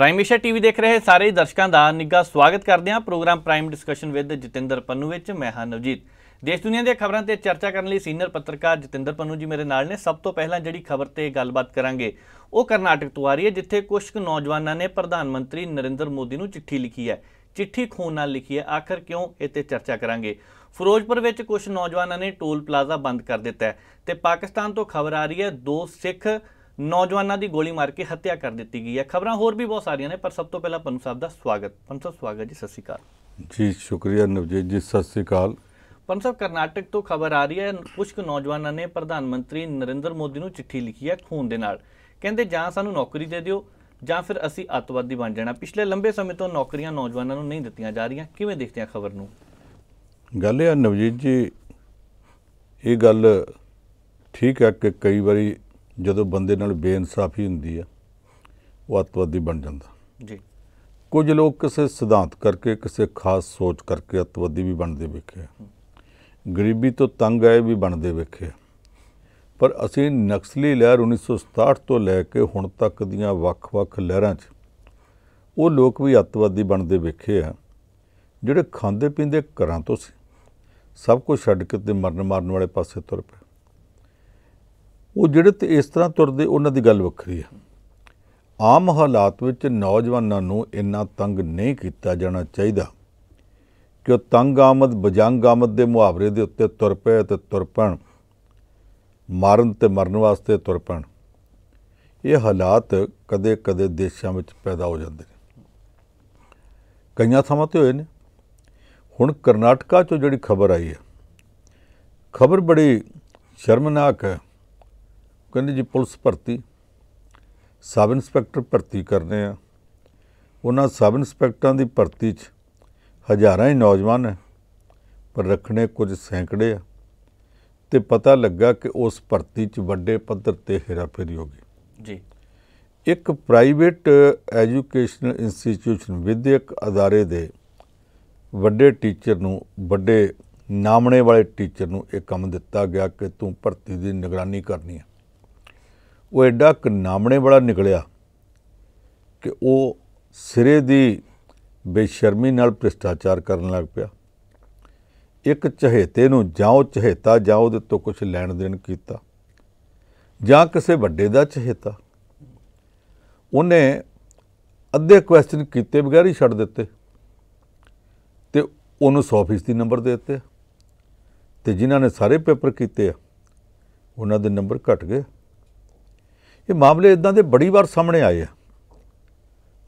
prime TV ਦੇਖ ਰਹੇ ਸਾਰੇ ਦਰਸ਼ਕਾਂ ਦਾ ਨਿੱਘਾ ਸਵਾਗਤ ਕਰਦੇ ਹਾਂ program prime discussion with Jatinder Pannu ਵਿੱਚ ਮੈਂ ਹਾਂ ਨਵਜੀਤ ਦੇਸ਼ ਦੁਨੀਆ ਦੀਆਂ ਖਬਰਾਂ ਤੇ ਚਰਚਾ ਕਰਨ ਲਈ ਸੀਨੀਅਰ ਪੱਤਰਕਾਰ ਜਤਿੰਦਰ ਪੰਨੂ ਜੀ ਮੇਰੇ ਨਾਲ ਨੇ ਸਭ ਤੋਂ ਪਹਿਲਾਂ ਜਿਹੜੀ ਖਬਰ ਤੇ ਗੱਲਬਾਤ ਕਰਾਂਗੇ ਉਹ ਕਰਨਾਟਕ ਤੋਂ ਆ ਰਹੀ ਹੈ ਜਿੱਥੇ ਕੁਝ ਨੌਜਵਾਨਾਂ ਨੇ ਪ੍ਰਧਾਨ ਮੰਤਰੀ ਨਰਿੰਦਰ ਮੋਦੀ ਨੂੰ ਚਿੱਠੀ ਲਿਖੀ ਹੈ ਚਿੱਠੀ ਖੂਨ ਨਾਲ ਲਿਖੀ ਹੈ ਆਖਰ ਕਿਉਂ ਇਹ ਤੇ ਚਰਚਾ ਕਰਾਂਗੇ ਫਿਰੋਜ਼ਪੁਰ ਵਿੱਚ ਕੁਝ ਨੌਜਵਾਨਾਂ ਨੇ ਟੋਲ ਪਲਾਜ਼ਾ ਬੰਦ ਕਰ ਦਿੱਤਾ ਹੈ ਤੇ ਪਾਕਿਸਤਾਨ ਤੋਂ ਖਬਰ ਆ ਰਹੀ ਹੈ ਦੋ ਸਿੱਖ ਨੌਜਵਾਨਾਂ ਦੀ ਗੋਲੀ ਮਾਰ ਕੇ ਹੱਤਿਆ ਕਰ ਦਿੱਤੀ ਗਈ ਹੈ ਖਬਰਾਂ ਹੋਰ ਵੀ ਬਹੁਤ ਸਾਰੀਆਂ ਨੇ ਪਰ ਸਭ ਤੋਂ ਪਹਿਲਾਂ ਪੰਨੂ ਸਾਹਿਬ ਦਾ ਸਵਾਗਤ ਪੰਨੂ ਸਾਹਿਬ ਸਵਾਗਤ ਜੀ ਸਤਿ ਸ਼੍ਰੀ ਅਕਾਲ ਜੀ ਸ਼ੁਕਰੀਆ ਨਵਜੀਤ ਜੀ ਸਤਿ ਸ਼੍ਰੀ ਅਕਾਲ ਪੰਨੂ ਸਾਹਿਬ ਕਰਨਾਟਕ ਤੋਂ ਖਬਰ ਆ ਰਹੀ ਹੈ ਕੁਝ ਨੌਜਵਾਨਾਂ ਨੇ ਪ੍ਰਧਾਨ ਮੰਤਰੀ ਨਰਿੰਦਰ ਮੋਦੀ ਨੂੰ ਚਿੱਠੀ ਲਿਖੀ ਹੈ ਖੂਨ ਦੇ ਨਾਲ ਕਹਿੰਦੇ ਜਾਂ ਸਾਨੂੰ ਨੌਕਰੀ ਦੇ ਦਿਓ ਜਾਂ ਫਿਰ ਅਸੀਂ ਅਤਵਾਦੀ ਬਣ ਜਾਣਾ ਪਿਛਲੇ ਲੰਬੇ ਸਮੇਂ ਤੋਂ ਨੌਕਰੀਆਂ ਨੌਜਵਾਨਾਂ ਨੂੰ ਨਹੀਂ ਦਿੱਤੀਆਂ ਜਾ ਰਹੀਆਂ ਕਿਵੇਂ ਦੇਖਦੇ ਆ ਖਬਰ ਨੂੰ ਗੱਲ ਇਹ ਨਵਜੀਤ ਜੀ ਇਹ ਗੱਲ ਠੀਕ ਹੈ ਕਿ ਕਈ ਵਾਰੀ ਜਦੋਂ ਬੰਦੇ ਨਾਲ ਬੇਇਨਸਾਫੀ ਹੁੰਦੀ ਆ ਉਹ ਅਤਵਾਦੀ ਬਣ ਜਾਂਦਾ ਜੀ ਕੁਝ ਲੋਕ ਕਿਸੇ ਸਿਧਾਂਤ ਕਰਕੇ ਕਿਸੇ ਖਾਸ ਸੋਚ ਕਰਕੇ ਅਤਵਾਦੀ ਵੀ ਬਣਦੇ ਵੇਖੇ ਗਰੀਬੀ ਤੋਂ ਤੰਗ ਆਏ ਵੀ ਬਣਦੇ ਵੇਖੇ ਪਰ ਅਸੀਂ ਨਕਸਲੀ ਲਹਿਰ 1967 ਤੋਂ ਲੈ ਕੇ ਹੁਣ ਤੱਕ ਦੀਆਂ ਵੱਖ-ਵੱਖ ਲਹਿਰਾਂ 'ਚ ਉਹ ਲੋਕ ਵੀ ਅਤਵਾਦੀ ਬਣਦੇ ਵੇਖੇ ਆ ਜਿਹੜੇ ਖਾਂਦੇ ਪੀਂਦੇ ਘਰਾਂ ਤੋਂ ਸੀ ਸਭ ਕੁਝ ਛੱਡ ਕੇ ਤੇ ਮਰਨ ਮਾਰਨ ਵਾਲੇ ਪਾਸੇ ਤੁਰ ਪਏ ਉਹ ਜਿਹੜੇ ਤੇ ਇਸ ਤਰ੍ਹਾਂ ਤੁਰਦੇ ਉਹਨਾਂ ਦੀ ਗੱਲ ਵੱਖਰੀ ਆ ਆਮ ਹਾਲਾਤ ਵਿੱਚ ਨੌਜਵਾਨਾਂ ਨੂੰ ਇੰਨਾ ਤੰਗ ਨਹੀਂ ਕੀਤਾ ਜਾਣਾ ਚਾਹੀਦਾ ਕਿ ਉਹ ਤੰਗ ਆਮਦ ਬਜੰਗ ਆਮਦ ਦੇ ਮੁਹਾਵਰੇ ਦੇ ਉੱਤੇ ਤੁਰ ਪਏ ਤੇ ਤੁਰ ਪਣ ਮਾਰਨ ਤੇ ਮਰਨ ਵਾਸਤੇ ਤੁਰ ਪਣ ਇਹ ਹਾਲਾਤ ਕਦੇ-ਕਦੇ ਦੇਸ਼ਾਂ ਵਿੱਚ ਪੈਦਾ ਹੋ ਜਾਂਦੇ ਨੇ ਕਈਆਂ ਥਾਵਾਂ ਤੇ ਹੋਏ ਨੇ ਹੁਣ ਕਰਨਾਟਕਾ ਚੋਂ ਜਿਹੜੀ ਖਬਰ ਆਈ ਹੈ ਖਬਰ ਬੜੀ ਸ਼ਰਮਨਾਕ ਹੈ ਕਹਿੰਦੇ ਜੀ ਪੁਲਿਸ ਭਰਤੀ ਸਬ ਇੰਸਪੈਕਟਰ ਭਰਤੀ ਕਰਨੇ ਆ ਉਹਨਾਂ ਸਬ ਇੰਸਪੈਕਟਰਾਂ ਦੀ ਭਰਤੀ 'ਚ ਹਜ਼ਾਰਾਂ ਹੀ ਨੌਜਵਾਨ ਹੈ ਪਰ ਰੱਖਣੇ ਕੁਝ ਸੈਂਕੜੇ ਆ ਤੇ ਪਤਾ ਲੱਗਾ ਕਿ ਉਸ ਭਰਤੀ 'ਚ ਵੱਡੇ ਪੱਧਰ ਤੇ ਹੇਰਾਫੇਰੀ ਹੋ ਗਈ ਜੀ ਇੱਕ ਪ੍ਰਾਈਵੇਟ ਐਜੂਕੇਸ਼ਨਲ ਇੰਸਟੀਚਿਊਸ਼ਨ ਵਿਦਿਅਕ ਅਦਾਰੇ ਦੇ ਵੱਡੇ ਟੀਚਰ ਨੂੰ ਵੱਡੇ ਨਾਮਣੇ ਵਾਲੇ ਟੀਚਰ ਨੂੰ ਇਹ ਕੰਮ ਦਿੱਤਾ ਗਿਆ ਕਿ ਤੂੰ ਭਰਤੀ ਦੀ ਨਿਗਰਾਨੀ ਕਰਨੀ ਹੈ ਉਹ ਐਡਾ ਨਾਮਣੇ ਬੜਾ ਨਿਕਲਿਆ ਕਿ ਉਹ ਸਿਰੇ ਦੀ ਬੇਸ਼ਰਮੀ ਨਾਲ ਭ੍ਰਿਸ਼ਟਾਚਾਰ ਕਰਨ ਲੱਗ ਪਿਆ ਇੱਕ ਚਹੇਤੇ ਨੂੰ ਜਾਉ ਚਹੇਤਾ ਜਾਉ ਦੇ ਤੋਂ ਕੁਝ ਲੈਣ ਦੇਣ ਕੀਤਾ ਜਾਂ ਕਿਸੇ ਵੱਡੇ ਦਾ ਚਹੇਤਾ ਉਹਨੇ ਅੱਧੇ ਕੁਐਸਚਨ ਕੀਤੇ ਬਗੈਰ ਹੀ ਛੱਡ ਦਿੱਤੇ ਤੇ ਉਹਨੂੰ 100% ਦੀ ਨੰਬਰ ਦੇ ਦਿੱਤੇ ਤੇ ਜਿਨ੍ਹਾਂ ਨੇ ਸਾਰੇ ਪੇਪਰ ਕੀਤੇ ਆ ਉਹਨਾਂ ਦੇ ਨੰਬਰ ਘਟ ਗਏ ਇਹ ਮਾਮਲੇ ਇਦਾਂ ਦੇ ਬੜੀ ਵਾਰ ਸਾਹਮਣੇ ਆਏ ਆ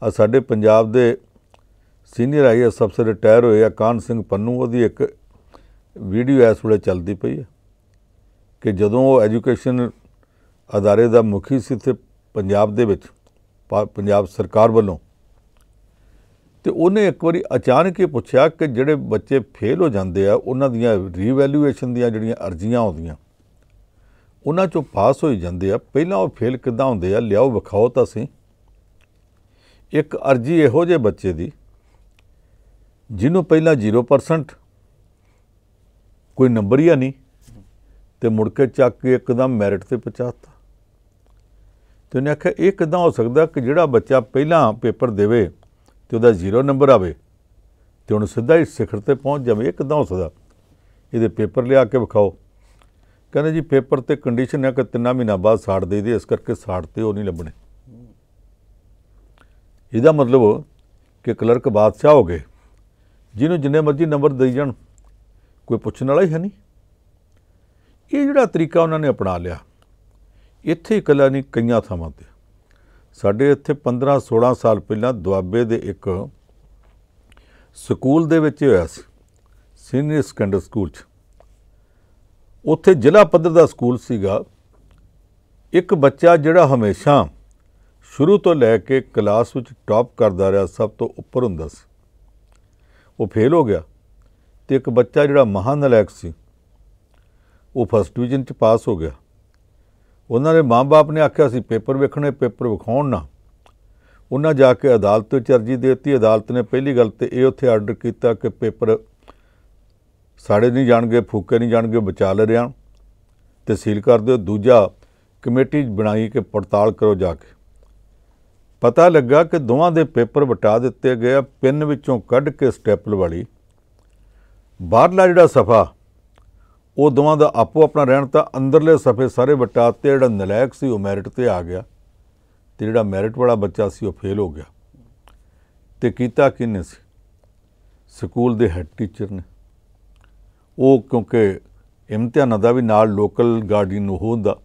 ਆ ਸਾਡੇ ਪੰਜਾਬ ਦੇ ਸੀਨੀਅਰ ਆਈਐਸ ਅਫਸਰ ਰਿਟਾਇਰ ਹੋਏ ਆ ਕਾਨ ਸਿੰਘ ਪੰਨੂ ਉਹਦੀ ਇੱਕ ਵੀਡੀਓ ਇਸ ਵੇਲੇ ਚੱਲਦੀ ਪਈ ਹੈ ਕਿ ਜਦੋਂ ਉਹ ਐਜੂਕੇਸ਼ਨ ਅਦਾਰੇ ਦਾ ਮੁਖੀ ਸੀ ਤੇ ਪੰਜਾਬ ਦੇ ਵਿੱਚ ਪੰਜਾਬ ਸਰਕਾਰ ਵੱਲੋਂ ਤੇ ਉਹਨੇ ਇੱਕ ਵਾਰੀ ਅਚਾਨਕ ਹੀ ਪੁੱਛਿਆ ਕਿ ਜਿਹੜੇ ਬੱਚੇ ਫੇਲ ਹੋ ਜਾਂਦੇ ਆ ਉਹਨਾਂ ਦੀਆਂ ਰੀਵੈਲਿਊਏਸ਼ਨ ਦੀਆਂ ਜਿਹੜੀਆਂ ਅਰਜ਼ੀਆਂ ਆਉਂਦੀਆਂ ਉਹਨਾਂ ਚੋਂ ਪਾਸ ਹੋਈ ਜਾਂਦੇ ਆ ਪਹਿਲਾਂ ਉਹ ਫੇਲ ਕਿਦਾਂ ਹੁੰਦੇ ਆ ਲਿਆਓ ਵਿਖਾਓ ਤਾਂ ਸੀ ਇੱਕ ਅਰਜੀ ਇਹੋ ਜਿਹੇ ਬੱਚੇ ਦੀ ਜਿਹਨੂੰ ਪਹਿਲਾਂ 0% ਕੋਈ ਨੰਬਰ ਹੀ ਨਹੀਂ ਤੇ ਮੁੜ ਕੇ ਚੱਕ ਕੇ ਇੱਕਦਮ ਮੈਰਿਟ ਤੇ ਪਹੁੰਚਾਤਾ ਤੇ ਉਹਨੇ ਆਖਿਆ ਇਹ ਕਿਦਾਂ ਹੋ ਸਕਦਾ ਕਿ ਜਿਹੜਾ ਬੱਚਾ ਪਹਿਲਾਂ ਪੇਪਰ ਦੇਵੇ ਤੇ ਉਹਦਾ 0 ਨੰਬਰ ਆਵੇ ਤੇ ਉਹਨੂੰ ਸਿੱਧਾ ਹੀ ਸਿਖਰ ਤੇ ਪਹੁੰਚ ਜਾਵੇ ਇਹ ਕਿਦਾਂ ਹੋ ਸਕਦਾ ਇਹਦੇ ਪੇਪਰ ਲਿਆ ਕੇ ਵਿਖਾਓ ਕਹਿੰਦੇ ਜੀ ਪੇਪਰ ਤੇ ਕੰਡੀਸ਼ਨ ਹੈ ਕਿ ਤਿੰਨਾ ਮਹੀਨਾ ਬਾਅਦ ਸਾੜ ਦੇ ਦੇ ਇਸ ਕਰਕੇ ਸਾੜ ਤੇ ਉਹ ਨਹੀਂ ਲੱਭਣੇ ਇਹਦਾ ਮਤਲਬ ਕਿ ਕਲਰਕ ਬਾਦਸ਼ਾਹ ਹੋ ਗਏ ਜਿਹਨੂੰ ਜਿੰਨੇ ਮਰਜ਼ੀ ਨੰਬਰ ਦੇਈ ਜਾਣ ਕੋਈ ਪੁੱਛਣ ਵਾਲਾ ਹੀ ਹੈ ਨਹੀਂ ਇਹ ਜਿਹੜਾ ਤਰੀਕਾ ਉਹਨਾਂ ਨੇ ਅਪਣਾ ਲਿਆ ਇੱਥੇ ਕਲਾ ਨਹੀਂ ਕਈਆਂ ਥਾਵਾਂ ਤੇ ਸਾਡੇ ਇੱਥੇ 15 16 ਸਾਲ ਪਹਿਲਾਂ ਦੁਆਬੇ ਦੇ ਇੱਕ ਸਕੂਲ ਦੇ ਵਿੱਚ ਹੋਇਆ ਸੀ ਸੀਨੀਅਰ ਸੈਕੰਡਰੀ ਸਕੂਲ 'ਚ ਉੱਥੇ ਜ਼ਿਲ੍ਹਾ ਪੱਧਰ ਦਾ ਸਕੂਲ ਸੀਗਾ ਇੱਕ ਬੱਚਾ ਜਿਹੜਾ ਹਮੇਸ਼ਾ ਸ਼ੁਰੂ ਤੋਂ ਲੈ ਕੇ ਕਲਾਸ ਵਿੱਚ ਟੌਪ ਕਰਦਾ ਰਿਹਾ ਸਭ ਤੋਂ ਉੱਪਰ ਹੁੰਦਾ ਸੀ ਉਹ ਫੇਲ ਹੋ ਗਿਆ ਤੇ ਇੱਕ ਬੱਚਾ ਜਿਹੜਾ ਮਹਾਨਲਾਇਕ ਸੀ ਉਹ ਫਸਟ ਡਿਵੀਜ਼ਨ 'ਚ ਪਾਸ ਹੋ ਗਿਆ ਉਹਨਾਂ ਦੇ ਮਾਪੇ ਨੇ ਆਖਿਆ ਸੀ ਪੇਪਰ ਵੇਖਣੇ ਪੇਪਰ ਵਿਖਾਉਣ ਨਾ ਉਹਨਾਂ ਜਾ ਕੇ ਅਦਾਲਤ ਵਿੱਚ ਅਰਜੀ ਦਿੱਤੀ ਅਦਾਲਤ ਨੇ ਪਹਿਲੀ ਗੱਲ ਤੇ ਇਹ ਉੱਥੇ ਆਰਡਰ ਕੀਤਾ ਕਿ ਪੇਪਰ ਸਾੜੇ ਨਹੀਂ ਜਾਣਗੇ ਫੂਕੇ ਨਹੀਂ ਜਾਣਗੇ ਬਚਾ ਲੈ ਰਿਆਂ ਤਹਿਸੀਲ ਕਰ ਦਿਓ ਦੂਜਾ ਕਮੇਟੀ ਬਣਾਈ ਕੇ ਪੜਤਾਲ ਕਰੋ ਜਾ ਕੇ ਪਤਾ ਲੱਗਾ ਕਿ ਦੋਵਾਂ ਦੇ ਪੇਪਰ ਵਟਾ ਦਿੱਤੇ ਗਏ ਪਿੰਨ ਵਿੱਚੋਂ ਕੱਢ ਕੇ ਸਟੈਪਲ ਵਾਲੀ ਬਾਹਰਲਾ ਜਿਹੜਾ ਸਫਾ ਉਹ ਦੋਵਾਂ ਦਾ ਆਪੋ ਆਪਣਾ ਰਹਿਣ ਤਾਂ ਅੰਦਰਲੇ ਸਫੇ ਸਾਰੇ ਵਟਾ ਦਿੱਤੇ ਜਿਹੜਾ ਨਲਾਇਕ ਸੀ ਉਹ ਮੈਰਿਟ ਤੇ ਆ ਗਿਆ ਤੇ ਜਿਹੜਾ ਮੈਰਿਟ ਵਾਲਾ ਬੱਚਾ ਸੀ ਉਹ ਫੇਲ ਹੋ ਗਿਆ ਤੇ ਕੀਤਾ ਕਿਨੇ ਸੀ ਸਕੂਲ ਦੇ ਹੈੱਡ ਟੀਚਰ ਨੇ ਉਹ ਕਿਉਂਕਿ ਇਮਤਿਹਾਨਾਂ ਦਾ ਵੀ ਨਾਲ ਲੋਕਲ ਗਾਰਡੀਅਨ ਉਹ ਹੁੰਦਾ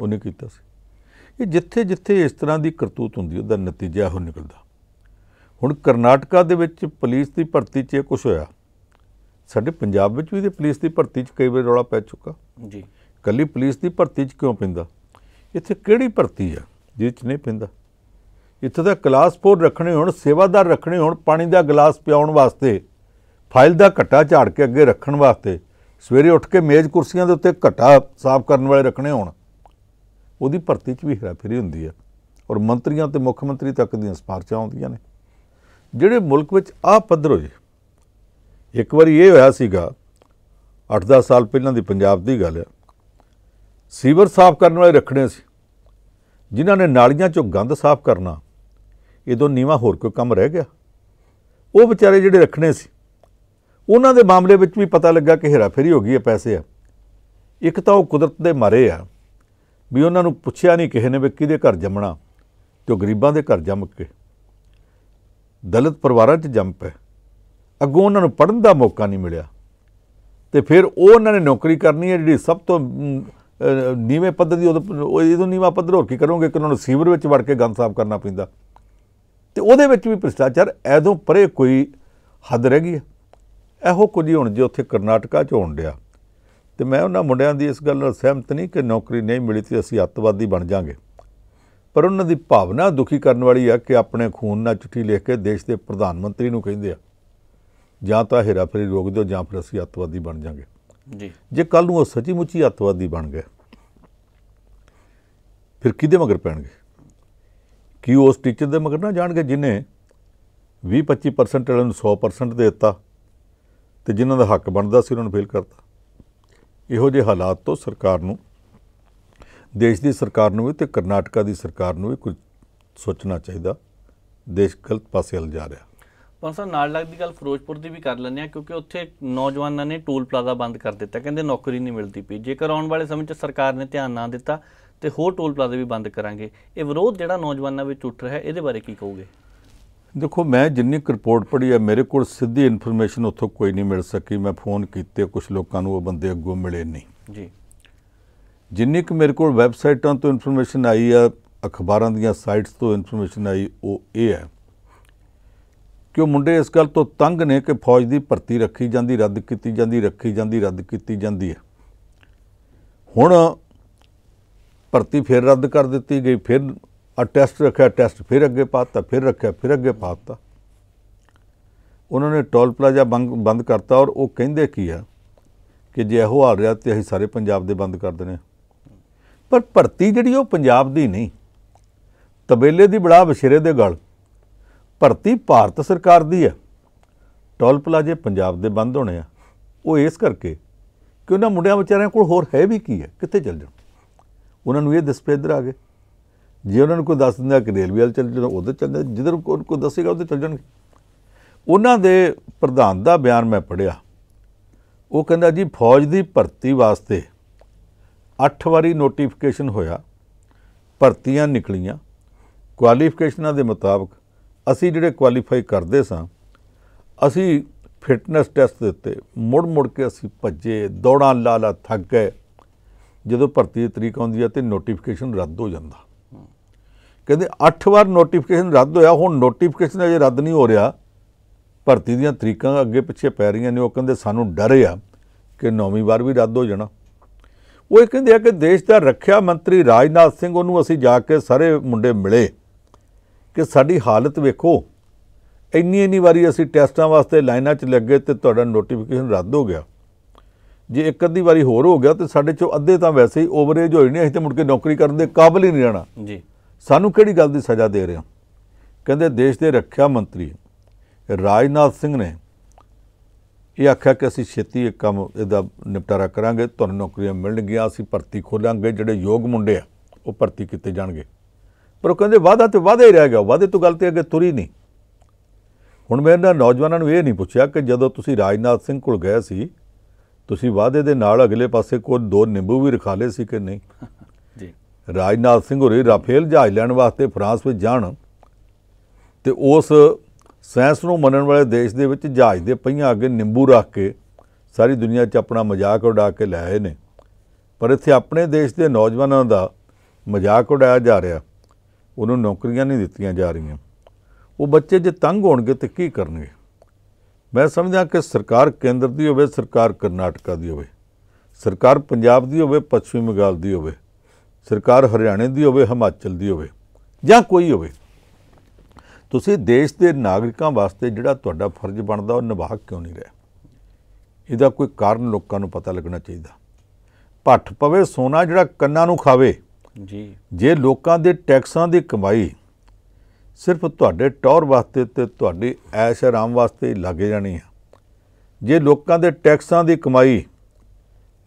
ਉਹਨੇ ਕੀਤਾ ਸੀ ਇਹ ਜਿੱਥੇ ਜਿੱਥੇ ਇਸ ਤਰ੍ਹਾਂ ਦੀ ਕਰਤੂਤ ਹੁੰਦੀ ਉਹਦਾ ਨਤੀਜਾ ਹੋ ਨਿਕਲਦਾ ਹੁਣ ਕਰਨਾਟਕਾ ਦੇ ਵਿੱਚ ਪੁਲਿਸ ਦੀ ਭਰਤੀ 'ਚ ਇਹ ਕੁਝ ਹੋਇਆ ਸਾਡੇ ਪੰਜਾਬ ਵਿੱਚ ਵੀ ਤੇ ਪੁਲਿਸ ਦੀ ਭਰਤੀ 'ਚ ਕਈ ਵਾਰ ਰੌਲਾ ਪੈ ਚੁੱਕਾ ਜੀ ਕੱਲੀ ਪੁਲਿਸ ਦੀ ਭਰਤੀ 'ਚ ਕਿਉਂ ਪੈਂਦਾ ਇੱਥੇ ਕਿਹੜੀ ਭਰਤੀ ਆ ਜਿਹਦੇ 'ਚ ਨਹੀਂ ਪੈਂਦਾ ਇੱਥੇ ਤਾਂ ਕਲਾਸ 4 ਰੱਖਣੇ ਹੋਣ ਸੇਵਾਦਾਰ ਰੱਖਣੇ ਹੋਣ ਪਾਣੀ ਦਾ ਗਲਾਸ ਪਿਆਉਣ ਵਾਸਤੇ ਫਾਈਲ ਦਾ ਘਟਾ ਝਾੜ ਕੇ ਅੱਗੇ ਰੱਖਣ ਵਾਸਤੇ ਸਵੇਰੇ ਉੱਠ ਕੇ ਮੇਜ਼ ਕੁਰਸੀਆਂ ਦੇ ਉੱਤੇ ਘਟਾ ਸਾਫ਼ ਕਰਨ ਵਾਲੇ ਰੱਖਣੇ ਹੋਣ ਉਹਦੀ ਭਰਤੀ 'ਚ ਵੀ ਹੇਰਾਫੇਰੀ ਹੁੰਦੀ ਆ ਔਰ ਮੰਤਰੀਆਂ ਤੇ ਮੁੱਖ ਮੰਤਰੀ ਤੱਕ ਦੀਆਂ ਸਪਾਰਚਾਂ ਆਉਂਦੀਆਂ ਨੇ ਜਿਹੜੇ ਮੁਲਕ ਵਿੱਚ ਆ ਪੱਧਰ ਹੋਏ ਇੱਕ ਵਾਰੀ ਇਹ ਹੋਇਆ ਸੀਗਾ 8-10 ਸਾਲ ਪਹਿਲਾਂ ਦੀ ਪੰਜਾਬ ਦੀ ਗੱਲ ਹੈ ਸੀਵਰ ਸਾਫ਼ ਕਰਨ ਵਾਲੇ ਰੱਖਣੇ ਸੀ ਜਿਨ੍ਹਾਂ ਨੇ ਨਾਲੀਆਂ 'ਚੋਂ ਗੰਦ ਸਾਫ਼ ਕਰਨਾ ਇਦੋਂ ਨੀਵਾ ਹੋਰ ਕੋਈ ਕੰਮ ਰਹਿ ਗਿਆ ਉਹ ਵਿਚਾਰੇ ਜਿਹੜੇ ਰੱਖਣੇ ਸੀ ਉਹਨਾਂ ਦੇ ਮਾਮਲੇ ਵਿੱਚ ਵੀ ਪਤਾ ਲੱਗਾ ਕਿ ਹੇਰਾਫੇਰੀ ਹੋ ਗਈ ਹੈ ਪੈਸੇ ਆ ਇੱਕ ਤਾਂ ਉਹ ਕੁਦਰਤ ਦੇ ਮਾਰੇ ਆ ਵੀ ਉਹਨਾਂ ਨੂੰ ਪੁੱਛਿਆ ਨਹੀਂ ਕਿਸੇ ਨੇ ਵੀ ਕਿਹਦੇ ਘਰ ਜੰਮਣਾ ਤੇ ਉਹ ਗਰੀਬਾਂ ਦੇ ਘਰ ਜੰਮ ਕੇ ਦਲਿਤ ਪਰਿਵਾਰਾਂ 'ਚ ਜੰਮ ਪਏ ਅੱਗੋਂ ਉਹਨਾਂ ਨੂੰ ਪੜਨ ਦਾ ਮੌਕਾ ਨਹੀਂ ਮਿਲਿਆ ਤੇ ਫਿਰ ਉਹ ਉਹਨਾਂ ਨੇ ਨੌਕਰੀ ਕਰਨੀ ਹੈ ਜਿਹੜੀ ਸਭ ਤੋਂ ਨੀਵੇਂ ਪੱਧਰ ਦੀ ਉਹ ਇਹਦੋਂ ਨੀਵਾਂ ਪੱਧਰ ਹੋਰ ਕੀ ਕਰੋਗੇ ਕਿ ਉਹਨਾਂ ਨੂੰ ਸੀਵਰ ਵਿੱਚ ਵੜ ਕੇ ਗੰਦ ਸਾਫ਼ ਕਰਨਾ ਪੈਂਦਾ ਤੇ ਉਹਦੇ ਵਿੱਚ ਵੀ ਭ੍ਰਿਸ਼ਟਾਚਾਰ ਐਦੋਂ ਪਰੇ ਕੋਈ ਹੱਦ ਰਹਿ ਗਈ ਹੈ ਇਹੋ ਕੁਝ ਹੀ ਹੁਣ ਜੇ ਉੱਥੇ ਕਰਨਾਟਕਾ 'ਚ ਹੋਣ ਡਿਆ ਤੇ ਮੈਂ ਉਹਨਾਂ ਮੁੰਡਿਆਂ ਦੀ ਇਸ ਗੱਲ ਨਾਲ ਸਹਿਮਤ ਨਹੀਂ ਕਿ ਨੌਕਰੀ ਨਹੀਂ ਮਿਲੀ ਤੇ ਅਸੀਂ ਅੱਤਵਾਦੀ ਬਣ ਜਾਾਂਗੇ ਪਰ ਉਹਨਾਂ ਦੀ ਭਾਵਨਾ ਦੁਖੀ ਕਰਨ ਵਾਲੀ ਆ ਕਿ ਆਪਣੇ ਖੂਨ ਨਾਲ ਚਿੱਠੀ ਲਿਖ ਕੇ ਦੇਸ਼ ਦੇ ਪ੍ਰਧਾਨ ਮੰਤਰੀ ਨੂੰ ਕਹਿੰਦੇ ਆ ਜਾਂ ਤਾਂ ਹੇਰਾਫੇਰੀ ਰੋਕ ਦਿਓ ਜਾਂ ਫਿਰ ਅਸੀਂ ਅੱਤਵਾਦੀ ਬਣ ਜਾਾਂਗੇ ਜੀ ਜੇ ਕੱਲ ਨੂੰ ਉਹ ਸੱਚੀ ਮੁੱਚੀ ਅੱਤਵਾਦੀ ਬਣ ਗਏ ਫਿਰ ਕਿਹਦੇ ਮਗਰ ਪੈਣਗੇ ਕੀ ਉਸ ਟੀਚਰ ਦੇ ਮਗਰ ਨਾ ਜਾਣਗੇ ਜਿਨੇ 20 25% ਵਾਲਿਆਂ ਨੂੰ 100% ਦੇ ਦਿੱਤਾ ਤੇ ਜਿਨ੍ਹਾਂ ਦਾ ਹੱਕ ਬਣਦਾ ਸੀ ਉਹਨਾਂ ਨੂੰ ਫੇਲ ਕਰਤਾ ਇਹੋ ਜਿਹੇ ਹਾਲਾਤ ਤੋਂ ਸਰਕਾਰ ਨੂੰ ਦੇਸ਼ ਦੀ ਸਰਕਾਰ ਨੂੰ ਵੀ ਤੇ ਕਰਨਾਟਕਾ ਦੀ ਸਰਕਾਰ ਨੂੰ ਵੀ ਕੁਝ ਸੋਚਣਾ ਚਾਹੀਦਾ ਦੇਸ਼ ਗਲਤ ਪਾਸੇ ਹਲ ਜਾ ਰਿਹਾ ਪਰ ਸਰ ਨਾਲ ਲੱਗਦੀ ਗੱਲ ਫਿਰੋਜ਼ਪੁਰ ਦੀ ਵੀ ਕਰ ਲੈਂਦੇ ਆ ਕਿਉਂਕਿ ਉੱਥੇ ਨੌਜਵਾਨਾਂ ਨੇ ਟੋਲ ਪਲਾਜ਼ਾ ਬੰਦ ਕਰ ਦਿੱਤਾ ਕਹਿੰਦੇ ਨੌਕਰੀ ਨਹੀਂ ਮਿਲਦੀ ਪਈ ਜੇਕਰ ਆਉਣ ਵਾਲੇ ਸਮੇਂ 'ਚ ਸਰਕਾਰ ਨੇ ਧਿਆਨ ਨਾ ਦਿੱਤਾ ਤੇ ਹੋਰ ਟੋਲ ਪਲਾਜ਼ੇ ਵੀ ਬੰਦ ਕਰਾਂਗੇ ਇਹ ਵਿਰੋਧ ਜਿਹੜਾ ਨੌਜਵਾਨਾਂ ਵਿੱਚ ਉੱਠ ਰਿਹਾ ਇਹਦੇ ਬਾਰੇ ਕੀ ਕਹੋਗੇ ਦੇਖੋ ਮੈਂ ਜਿੰਨੀ ਰਿਪੋਰਟ ਪੜ੍ਹੀ ਹੈ ਮੇਰੇ ਕੋਲ ਸਿੱਧੀ ਇਨਫੋਰਮੇਸ਼ਨ ਉੱਥੋਂ ਕੋਈ ਨਹੀਂ ਮਿਲ ਸਕੀ ਮੈਂ ਫੋਨ ਕੀਤੇ ਕੁਝ ਲੋਕਾਂ ਨੂੰ ਉਹ ਬੰਦੇ ਅੱਗੋਂ ਮਿਲੇ ਨਹੀਂ ਜੀ ਜਿੰਨੀ ਕਿ ਮੇਰੇ ਕੋਲ ਵੈਬਸਾਈਟਾਂ ਤੋਂ ਇਨਫੋਰਮੇਸ਼ਨ ਆਈ ਆ ਅਖਬਾਰਾਂ ਦੀਆਂ ਸਾਈਟਸ ਤੋਂ ਇਨਫੋਰਮੇਸ਼ਨ ਆਈ ਉਹ ਇਹ ਹੈ ਕਿ ਉਹ ਮੁੰਡੇ ਇਸ ਗੱਲ ਤੋਂ ਤੰਗ ਨੇ ਕਿ ਫੌਜ ਦੀ ਭਰਤੀ ਰੱਖੀ ਜਾਂਦੀ ਰੱਦ ਕੀਤੀ ਜਾਂਦੀ ਰੱਖੀ ਜਾਂਦੀ ਰੱਦ ਕੀਤੀ ਜਾਂਦੀ ਹੈ ਹੁਣ ਭਰਤੀ ਫਿਰ ਰੱਦ ਕਰ ਦਿੱਤੀ ਗਈ ਫਿਰ ਆ ਟੈਸਟ ਰੱਖਿਆ ਟੈਸਟ ਫਿਰ ਅੱਗੇ ਪਾਤਾ ਫਿਰ ਰੱਖਿਆ ਫਿਰ ਅੱਗੇ ਪਾਤਾ ਉਹਨਾਂ ਨੇ ਟੋਲ ਪਲਾਜ਼ਾ ਬੰਦ ਕਰਤਾ ਔਰ ਉਹ ਕਹਿੰਦੇ ਕੀ ਆ ਕਿ ਜੇ ਇਹੋ ਹਾਲ ਰਿਹਾ ਤੇ ਅਸੀਂ ਸਾਰੇ ਪੰਜਾਬ ਦੇ ਬੰਦ ਕਰ ਦੇਣੇ ਪਰ ਭਰਤੀ ਜਿਹੜੀ ਉਹ ਪੰਜਾਬ ਦੀ ਨਹੀਂ ਤਬੇਲੇ ਦੀ ਬੜਾ ਬਸ਼ਰੇ ਦੇ ਗਲ ਭਰਤੀ ਭਾਰਤ ਸਰਕਾਰ ਦੀ ਹੈ ਟੋਲ ਪਲਾਜ਼ੇ ਪੰਜਾਬ ਦੇ ਬੰਦ ਹੋਣੇ ਆ ਉਹ ਇਸ ਕਰਕੇ ਕਿ ਉਹਨਾਂ ਮੁੰਡਿਆਂ ਵਿਚਾਰਿਆਂ ਕੋਲ ਹੋਰ ਹੈ ਵੀ ਕੀ ਹੈ ਕਿੱਥੇ ਚੱਲ ਜਾਣ ਉਹਨਾਂ ਨੂੰ ਇਹ ਦਿਸਪੇਦਰ ਆ ਗਏ ਜੇ ਉਹਨਾਂ ਨੂੰ ਕੋਈ ਦੱਸ ਦਿੰਦਾ ਕਿ ਰੇਲਵੇ ਵਾਲ ਚੱਲ ਜਦੋਂ ਉਧਰ ਚੱਲ ਜਾਂਦੇ ਜਿੱਧਰ ਕੋਈ ਕੋਈ ਦੱਸੇਗਾ ਉਧਰ ਚੱਲ ਜਾਣਗੇ ਉਹਨਾਂ ਦੇ ਪ੍ਰਧਾਨ ਦਾ ਬਿਆਨ ਮੈਂ ਪੜਿਆ ਉਹ ਕਹਿੰਦਾ ਜੀ ਫੌਜ ਦੀ ਭਰਤੀ ਵਾਸਤੇ 8 ਵਾਰੀ ਨੋਟੀਫਿਕੇਸ਼ਨ ਹੋਇਆ ਭਰਤੀਆਂ ਨਿਕਲੀਆਂ ਕੁਆਲੀਫਿਕੇਸ਼ਨਾਂ ਦੇ ਮੁਤਾਬਕ ਅਸੀਂ ਜਿਹੜੇ ਕੁਆਲੀਫਾਈ ਕਰਦੇ ਸਾਂ ਅਸੀਂ ਫਿਟਨੈਸ ਟੈਸਟ ਦਿੱਤੇ ਮੁੜ ਮੁੜ ਕੇ ਅਸੀਂ ਭੱਜੇ ਦੌੜਾਂ ਲਾ ਲਾ ਥੱਕ ਗਏ ਜਦੋਂ ਭਰਤੀ ਦੀ ਤਰੀਕ ਆਉਂਦੀ ਹੈ ਤੇ ਨੋਟੀਫਿਕੇਸ਼ਨ ਰੱਦ ਹੋ ਜਾਂਦਾ ਕਹਿੰਦੇ 8 ਵਾਰ ਨੋਟੀਫਿਕੇਸ਼ਨ ਰੱਦ ਹੋਇਆ ਹੁਣ ਨੋਟੀਫਿਕੇਸ਼ਨ ਅਜੇ ਰੱਦ ਨਹੀਂ ਹੋ ਰਿਹਾ ਭਰਤੀ ਦੀਆਂ ਤਰੀਕਾਂ ਅੱਗੇ ਪਿੱਛੇ ਪੈ ਰਹੀਆਂ ਨੇ ਉਹ ਕਹਿੰਦੇ ਸਾਨੂੰ ਡਰ ਆ ਕਿ ਨੌਵੀਂ ਵਾਰ ਵੀ ਰੱਦ ਹੋ ਜਾਣਾ ਉਹ ਇਹ ਕਹਿੰਦੇ ਆ ਕਿ ਦੇਸ਼ ਦਾ ਰੱਖਿਆ ਮੰਤਰੀ ਰਾਜਨਾਥ ਸਿੰਘ ਉਹਨੂੰ ਅਸੀਂ ਜਾ ਕੇ ਸਾਰੇ ਮੁੰਡੇ ਮਿਲੇ ਕਿ ਸਾਡੀ ਹਾਲਤ ਵੇਖੋ ਇੰਨੀ ਇੰਨੀ ਵਾਰੀ ਅਸੀਂ ਟੈਸਟਾਂ ਵਾਸਤੇ ਲਾਈਨਾਂ 'ਚ ਲੱਗੇ ਤੇ ਤੁਹਾਡਾ ਨੋਟੀਫਿਕੇਸ਼ਨ ਰੱਦ ਹੋ ਗਿਆ ਜੇ ਇੱਕ ਅੱਧੀ ਵਾਰੀ ਹੋਰ ਹੋ ਗਿਆ ਤੇ ਸਾਡੇ ਚੋਂ ਅੱਧੇ ਤਾਂ ਵੈਸੇ ਹੀ ਓਵਰੇਜ ਹੋ ਨੇ ਅਸੀਂ ਤੇ ਮੁੜ ਕੇ ਨੌਕਰੀ ਕਰਨ ਦੇ ਕਾਬਿਲ ਹੀ ਨਹੀਂ ਰਹਿਣਾ ਜੀ ਸਾਨੂੰ ਕਿਹੜੀ ਗੱਲ ਦੀ ਸਜ਼ਾ ਦੇ ਰਹੇ ਹੋ ਕਹਿੰਦੇ ਦੇਸ਼ ਦੇ ਰੱਖਿਆ ਮੰਤਰੀ ਰਾਜਨਾਥ ਸਿੰਘ ਨੇ ਇਹ ਆਖਿਆ ਕਿ ਅਸੀਂ ਛੇਤੀ ਇੱਕ ਕੰਮ ਇਹਦਾ ਨਿਪਟਾਰਾ ਕਰਾਂਗੇ ਤੁਹਾਨੂੰ ਨੌਕਰੀਆਂ ਮਿਲਣਗੀਆਂ ਅਸੀਂ ਭਰਤੀ ਖੋਲਾਂਗੇ ਜਿਹੜੇ ਯੋਗ ਮੁੰਡੇ ਆ ਉਹ ਭਰਤੀ ਕੀਤੇ ਜਾਣਗੇ ਪਰ ਉਹ ਕਹਿੰਦੇ ਵਾਅਦਾ ਤੇ ਵਾਅਦਾ ਹੀ ਰਹਿ ਗਿਆ ਵਾਅਦੇ ਤੋਂ ਗੱਲ ਤੇ ਅੱਗੇ ਤੁਰੀ ਨਹੀਂ ਹੁਣ ਮੈਂ ਇਹਨਾਂ ਨੌਜਵਾਨਾਂ ਨੂੰ ਇਹ ਨਹੀਂ ਪੁੱਛਿਆ ਕਿ ਜਦੋਂ ਤੁਸੀਂ ਰਾਜਨਾਥ ਸਿੰਘ ਕੋਲ ਗਏ ਸੀ ਤੁਸੀਂ ਵਾਅਦੇ ਦੇ ਨਾਲ ਅਗਲੇ ਪਾਸੇ ਕੋਈ ਦੋ ਨਿੰਬੂ ਵੀ ਰਖਾ ਲਏ ਸੀ ਕਿ ਨਹੀਂ ਰਾਜਨਾਥ ਸਿੰਘ ਹੋਰੇ ਰਾਫੇਲ ਜਹਾਜ਼ ਲੈਣ ਵਾਸਤੇ ਫਰਾਂਸ ਵਿੱਚ ਜਾਣ ਤੇ ਉਸ ਸਾਇੰਸ ਨੂੰ ਮੰਨਣ ਵਾਲੇ ਦੇਸ਼ ਦੇ ਵਿੱਚ ਜਹਾਜ਼ ਦੇ ਪਹੀਆਂ ਅੱਗੇ ਨਿੰਬੂ ਰੱਖ ਕੇ ਸਾਰੀ ਦੁਨੀਆ 'ਚ ਆਪਣਾ ਮਜ਼ਾਕ ਉਡਾ ਕੇ ਲੈ ਆਏ ਨੇ ਪਰ ਇੱਥੇ ਆਪਣੇ ਦੇਸ਼ ਦੇ ਨੌਜਵਾਨਾਂ ਦਾ ਮਜ਼ਾਕ ਉਡਾਇਆ ਜਾ ਰਿਹਾ ਉਹਨੂੰ ਨੌਕਰੀਆਂ ਨਹੀਂ ਦਿੱਤੀਆਂ ਜਾ ਰਹੀਆਂ ਉਹ ਬੱਚੇ ਜੇ ਤੰਗ ਹੋਣਗੇ ਤੇ ਕੀ ਕਰਨਗੇ ਮੈਂ ਸਮਝਦਾ ਕਿ ਸਰਕਾਰ ਕੇਂਦਰ ਦੀ ਹੋਵੇ ਸਰਕਾਰ ਕਰਨਾਟਕਾ ਦੀ ਹੋਵੇ ਸਰਕਾਰ ਪੰਜਾਬ ਦੀ ਹੋਵੇ ਪੱਛਮੀ ਬੰਗਾਲ ਦੀ ਹੋਵੇ ਸਰਕਾਰ ਹਰਿਆਣੇ ਦੀ ਹੋਵੇ ਹਿਮਾਚਲ ਦੀ ਹੋਵੇ ਜਾਂ ਕੋਈ ਹੋਵੇ ਤੁਸੀਂ ਦੇਸ਼ ਦੇ ਨਾਗਰਿਕਾਂ ਵਾਸਤੇ ਜਿਹੜਾ ਤੁਹਾਡਾ ਫਰਜ਼ ਬਣਦਾ ਉਹ ਨਿਭਾ ਕਿਉਂ ਨਹੀਂ ਰਿਹਾ ਇਹਦਾ ਕੋਈ ਕਾਰਨ ਲੋਕਾਂ ਨੂੰ ਪਤਾ ਲੱਗਣਾ ਚਾਹੀਦਾ ਪੱਠ ਪਵੇ ਸੋਨਾ ਜਿਹੜਾ ਕੰਨਾਂ ਨੂੰ ਖਾਵੇ ਜੀ ਜੇ ਲੋਕਾਂ ਦੇ ਟੈਕਸਾਂ ਦੀ ਕਮਾਈ ਸਿਰਫ ਤੁਹਾਡੇ ਟੌਰ ਵਾਸਤੇ ਤੇ ਤੁਹਾਡੀ ਐਸ਼ ਆਰਾਮ ਵਾਸਤੇ ਲੱਗ ਜਾਣੀ ਹੈ ਜੇ ਲੋਕਾਂ ਦੇ ਟੈਕਸਾਂ ਦੀ ਕਮਾਈ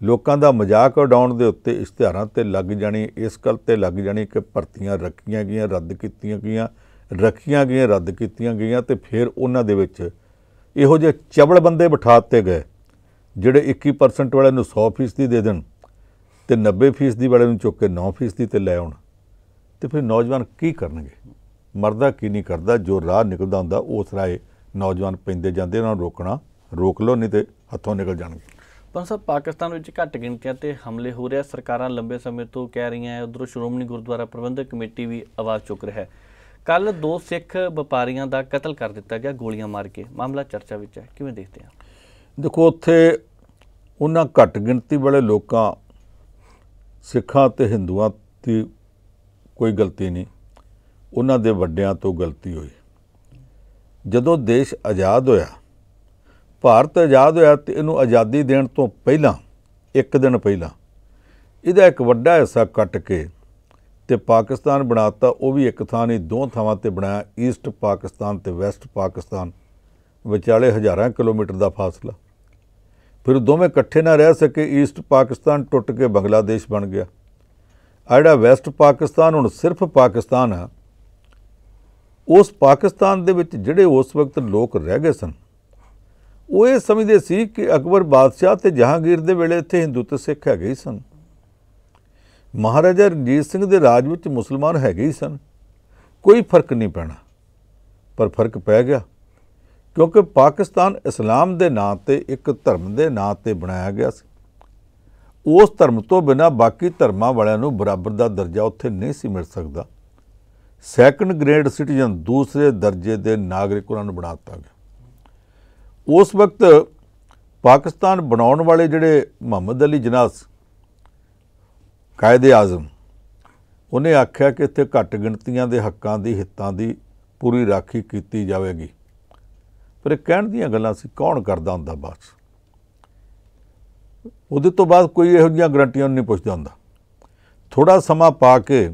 ਲੋਕਾਂ ਦਾ ਮਜ਼ਾਕ ਉਡਾਉਣ ਦੇ ਉੱਤੇ ਇਸ਼ਤਿਹਾਰਾਂ ਤੇ ਲੱਗ ਜਾਣੀ ਇਸ ਕਲ ਤੇ ਲੱਗ ਜਾਣੀ ਕਿ ਭਰਤੀਆਂ ਰੱਖੀਆਂ ਗਈਆਂ ਰੱਦ ਕੀਤੀਆਂ ਗਈਆਂ ਰੱਖੀਆਂ ਗਈਆਂ ਰੱਦ ਕੀਤੀਆਂ ਗਈਆਂ ਤੇ ਫਿਰ ਉਹਨਾਂ ਦੇ ਵਿੱਚ ਇਹੋ ਜਿਹੇ ਚਬਲ ਬੰਦੇ ਬਿਠਾ ਦਿੱਤੇ ਗਏ ਜਿਹੜੇ 21% ਵਾਲੇ ਨੂੰ 100% ਦੀ ਦੇ ਦੇਣ ਤੇ 90% ਵਾਲੇ ਨੂੰ ਚੁੱਕ ਕੇ 9% ਤੇ ਲੈ ਆਉਣ ਤੇ ਫਿਰ ਨੌਜਵਾਨ ਕੀ ਕਰਨਗੇ ਮਰਦਾ ਕੀ ਨਹੀਂ ਕਰਦਾ ਜੋ ਰਾਹ ਨਿਕਲਦਾ ਹੁੰਦਾ ਉਸ ਰਾਹੇ ਨੌਜਵਾਨ ਪੈਂਦੇ ਜਾਂਦੇ ਉਹਨਾਂ ਨੂੰ ਰੋਕਣਾ ਰੋਕ ਲੋ ਨਹੀਂ ਤੇ ਹੱਥੋਂ ਨਿਕਲ ਜਾਣਗੇ ਪਰ ਸਭ ਪਾਕਿਸਤਾਨ ਵਿੱਚ ਘੱਟ ਗਿਣਤੀਆਂ ਤੇ ਹਮਲੇ ਹੋ ਰਿਹਾ ਸਰਕਾਰਾਂ ਲੰਬੇ ਸਮੇਂ ਤੋਂ ਕਹਿ ਰਹੀਆਂ ਹੈ ਉਧਰੋਂ ਸ਼੍ਰੋਮਣੀ ਗੁਰਦੁਆਰਾ ਪ੍ਰਬੰਧਕ ਕਮੇਟੀ ਵੀ ਆਵਾਜ਼ ਚੁੱਕ ਰਿਹਾ ਹੈ ਕੱਲ ਦੋ ਸਿੱਖ ਵਪਾਰੀਆਂ ਦਾ ਕਤਲ ਕਰ ਦਿੱਤਾ ਗਿਆ ਗੋਲੀਆਂ ਮਾਰ ਕੇ ਮਾਮਲਾ ਚਰਚਾ ਵਿੱਚ ਹੈ ਕਿਵੇਂ ਦੇਖਦੇ ਆ ਦੇਖੋ ਉੱਥੇ ਉਹਨਾਂ ਘੱਟ ਗਿਣਤੀ ਵਾਲੇ ਲੋਕਾਂ ਸਿੱਖਾਂ ਤੇ ਹਿੰਦੂਆਂ ਦੀ ਕੋਈ ਗਲਤੀ ਨਹੀਂ ਉਹਨਾਂ ਦੇ ਵੱਡਿਆਂ ਤੋਂ ਗਲਤੀ ਹੋਈ ਜਦੋਂ ਦੇਸ਼ ਆਜ਼ਾਦ ਹੋਇਆ ਭਾਰਤ ਆਜ਼ਾਦ ਹੋਇਆ ਤੇ ਇਹਨੂੰ ਆਜ਼ਾਦੀ ਦੇਣ ਤੋਂ ਪਹਿਲਾਂ ਇੱਕ ਦਿਨ ਪਹਿਲਾਂ ਇਹਦਾ ਇੱਕ ਵੱਡਾ ਹਿੱਸਾ ਕੱਟ ਕੇ ਤੇ ਪਾਕਿਸਤਾਨ ਬਣਾਤਾ ਉਹ ਵੀ ਇੱਕ ਥਾਂ ਨਹੀਂ ਦੋ ਥਾਵਾਂ ਤੇ ਬਣਾਇਆ ਈਸਟ ਪਾਕਿਸਤਾਨ ਤੇ ਵੈਸਟ ਪਾਕਿਸਤਾਨ ਵਿਚਾਲੇ ਹਜ਼ਾਰਾਂ ਕਿਲੋਮੀਟਰ ਦਾ ਫਾਸਲਾ ਫਿਰ ਦੋਵੇਂ ਇਕੱਠੇ ਨਾ ਰਹਿ ਸਕੇ ਈਸਟ ਪਾਕਿਸਤਾਨ ਟੁੱਟ ਕੇ ਬੰਗਲਾਦੇਸ਼ ਬਣ ਗਿਆ ਆ ਜਿਹੜਾ ਵੈਸਟ ਪਾਕਿਸਤਾਨ ਹੁਣ ਸਿਰਫ ਪਾਕਿਸਤਾਨ ਹੈ ਉਸ ਪਾਕਿਸਤਾਨ ਦੇ ਵਿੱਚ ਜਿਹੜੇ ਉਸ ਵਕਤ ਲੋਕ ਰਹਿ ਗਏ ਸਨ ਉਹ ਇਹ ਸਮਝਦੇ ਸੀ ਕਿ ਅਕਬਰ ਬਾਦਸ਼ਾਹ ਤੇ ਜਹਾਂਗੀਰ ਦੇ ਵੇਲੇ ਇੱਥੇ ਹਿੰਦੂ ਤੇ ਸਿੱਖ ਹੈਗੇ ਹੀ ਸਨ ਮਹਾਰਾਜਾ ਰਣਜੀਤ ਸਿੰਘ ਦੇ ਰਾਜ ਵਿੱਚ ਮੁਸਲਮਾਨ ਹੈਗੇ ਹੀ ਸਨ ਕੋਈ ਫਰਕ ਨਹੀਂ ਪੈਣਾ ਪਰ ਫਰਕ ਪੈ ਗਿਆ ਕਿਉਂਕਿ ਪਾਕਿਸਤਾਨ ਇਸਲਾਮ ਦੇ ਨਾਂ ਤੇ ਇੱਕ ਧਰਮ ਦੇ ਨਾਂ ਤੇ ਬਣਾਇਆ ਗਿਆ ਸੀ ਉਸ ਧਰਮ ਤੋਂ ਬਿਨਾ ਬਾਕੀ ਧਰਮਾਂ ਵਾਲਿਆਂ ਨੂੰ ਬਰਾਬਰ ਦਾ ਦਰਜਾ ਉੱਥੇ ਨਹੀਂ ਸੀ ਮਿਲ ਸਕਦਾ ਸੈਕੰਡ ਗ੍ਰੇਡ ਸਿਟੀਜ਼ਨ ਦੂਸਰੇ ਦਰਜੇ ਦੇ ਨਾਗਰਿਕ ਉਹਨਾਂ ਨੂੰ ਬਣਾਤਾ ਗਿਆ ਉਸ ਵਕਤ ਪਾਕਿਸਤਾਨ ਬਣਾਉਣ ਵਾਲੇ ਜਿਹੜੇ ਮੁਹੰਮਦ ਅਲੀ ਜਨਾਸ ਕਾਇਦੇ ਆਜ਼ਮ ਉਹਨੇ ਆਖਿਆ ਕਿ ਇੱਥੇ ਘੱਟ ਗਿਣਤੀਆਂ ਦੇ ਹੱਕਾਂ ਦੀ ਹਿੱਤਾਂ ਦੀ ਪੂਰੀ ਰਾਖੀ ਕੀਤੀ ਜਾਵੇਗੀ ਪਰ ਇਹ ਕਹਿਣ ਦੀਆਂ ਗੱਲਾਂ ਸੀ ਕੌਣ ਕਰਦਾ ਹੁੰਦਾ ਬਾਅਦ ਉਹਦੇ ਤੋਂ ਬਾਅਦ ਕੋਈ ਇਹੋ ਜਿਹੀਆਂ ਗਰੰਟੀਆਂ ਨਹੀਂ ਪੁੱਛਦਾ ਹੁੰਦਾ ਥੋੜਾ ਸਮਾਂ ਪਾ ਕੇ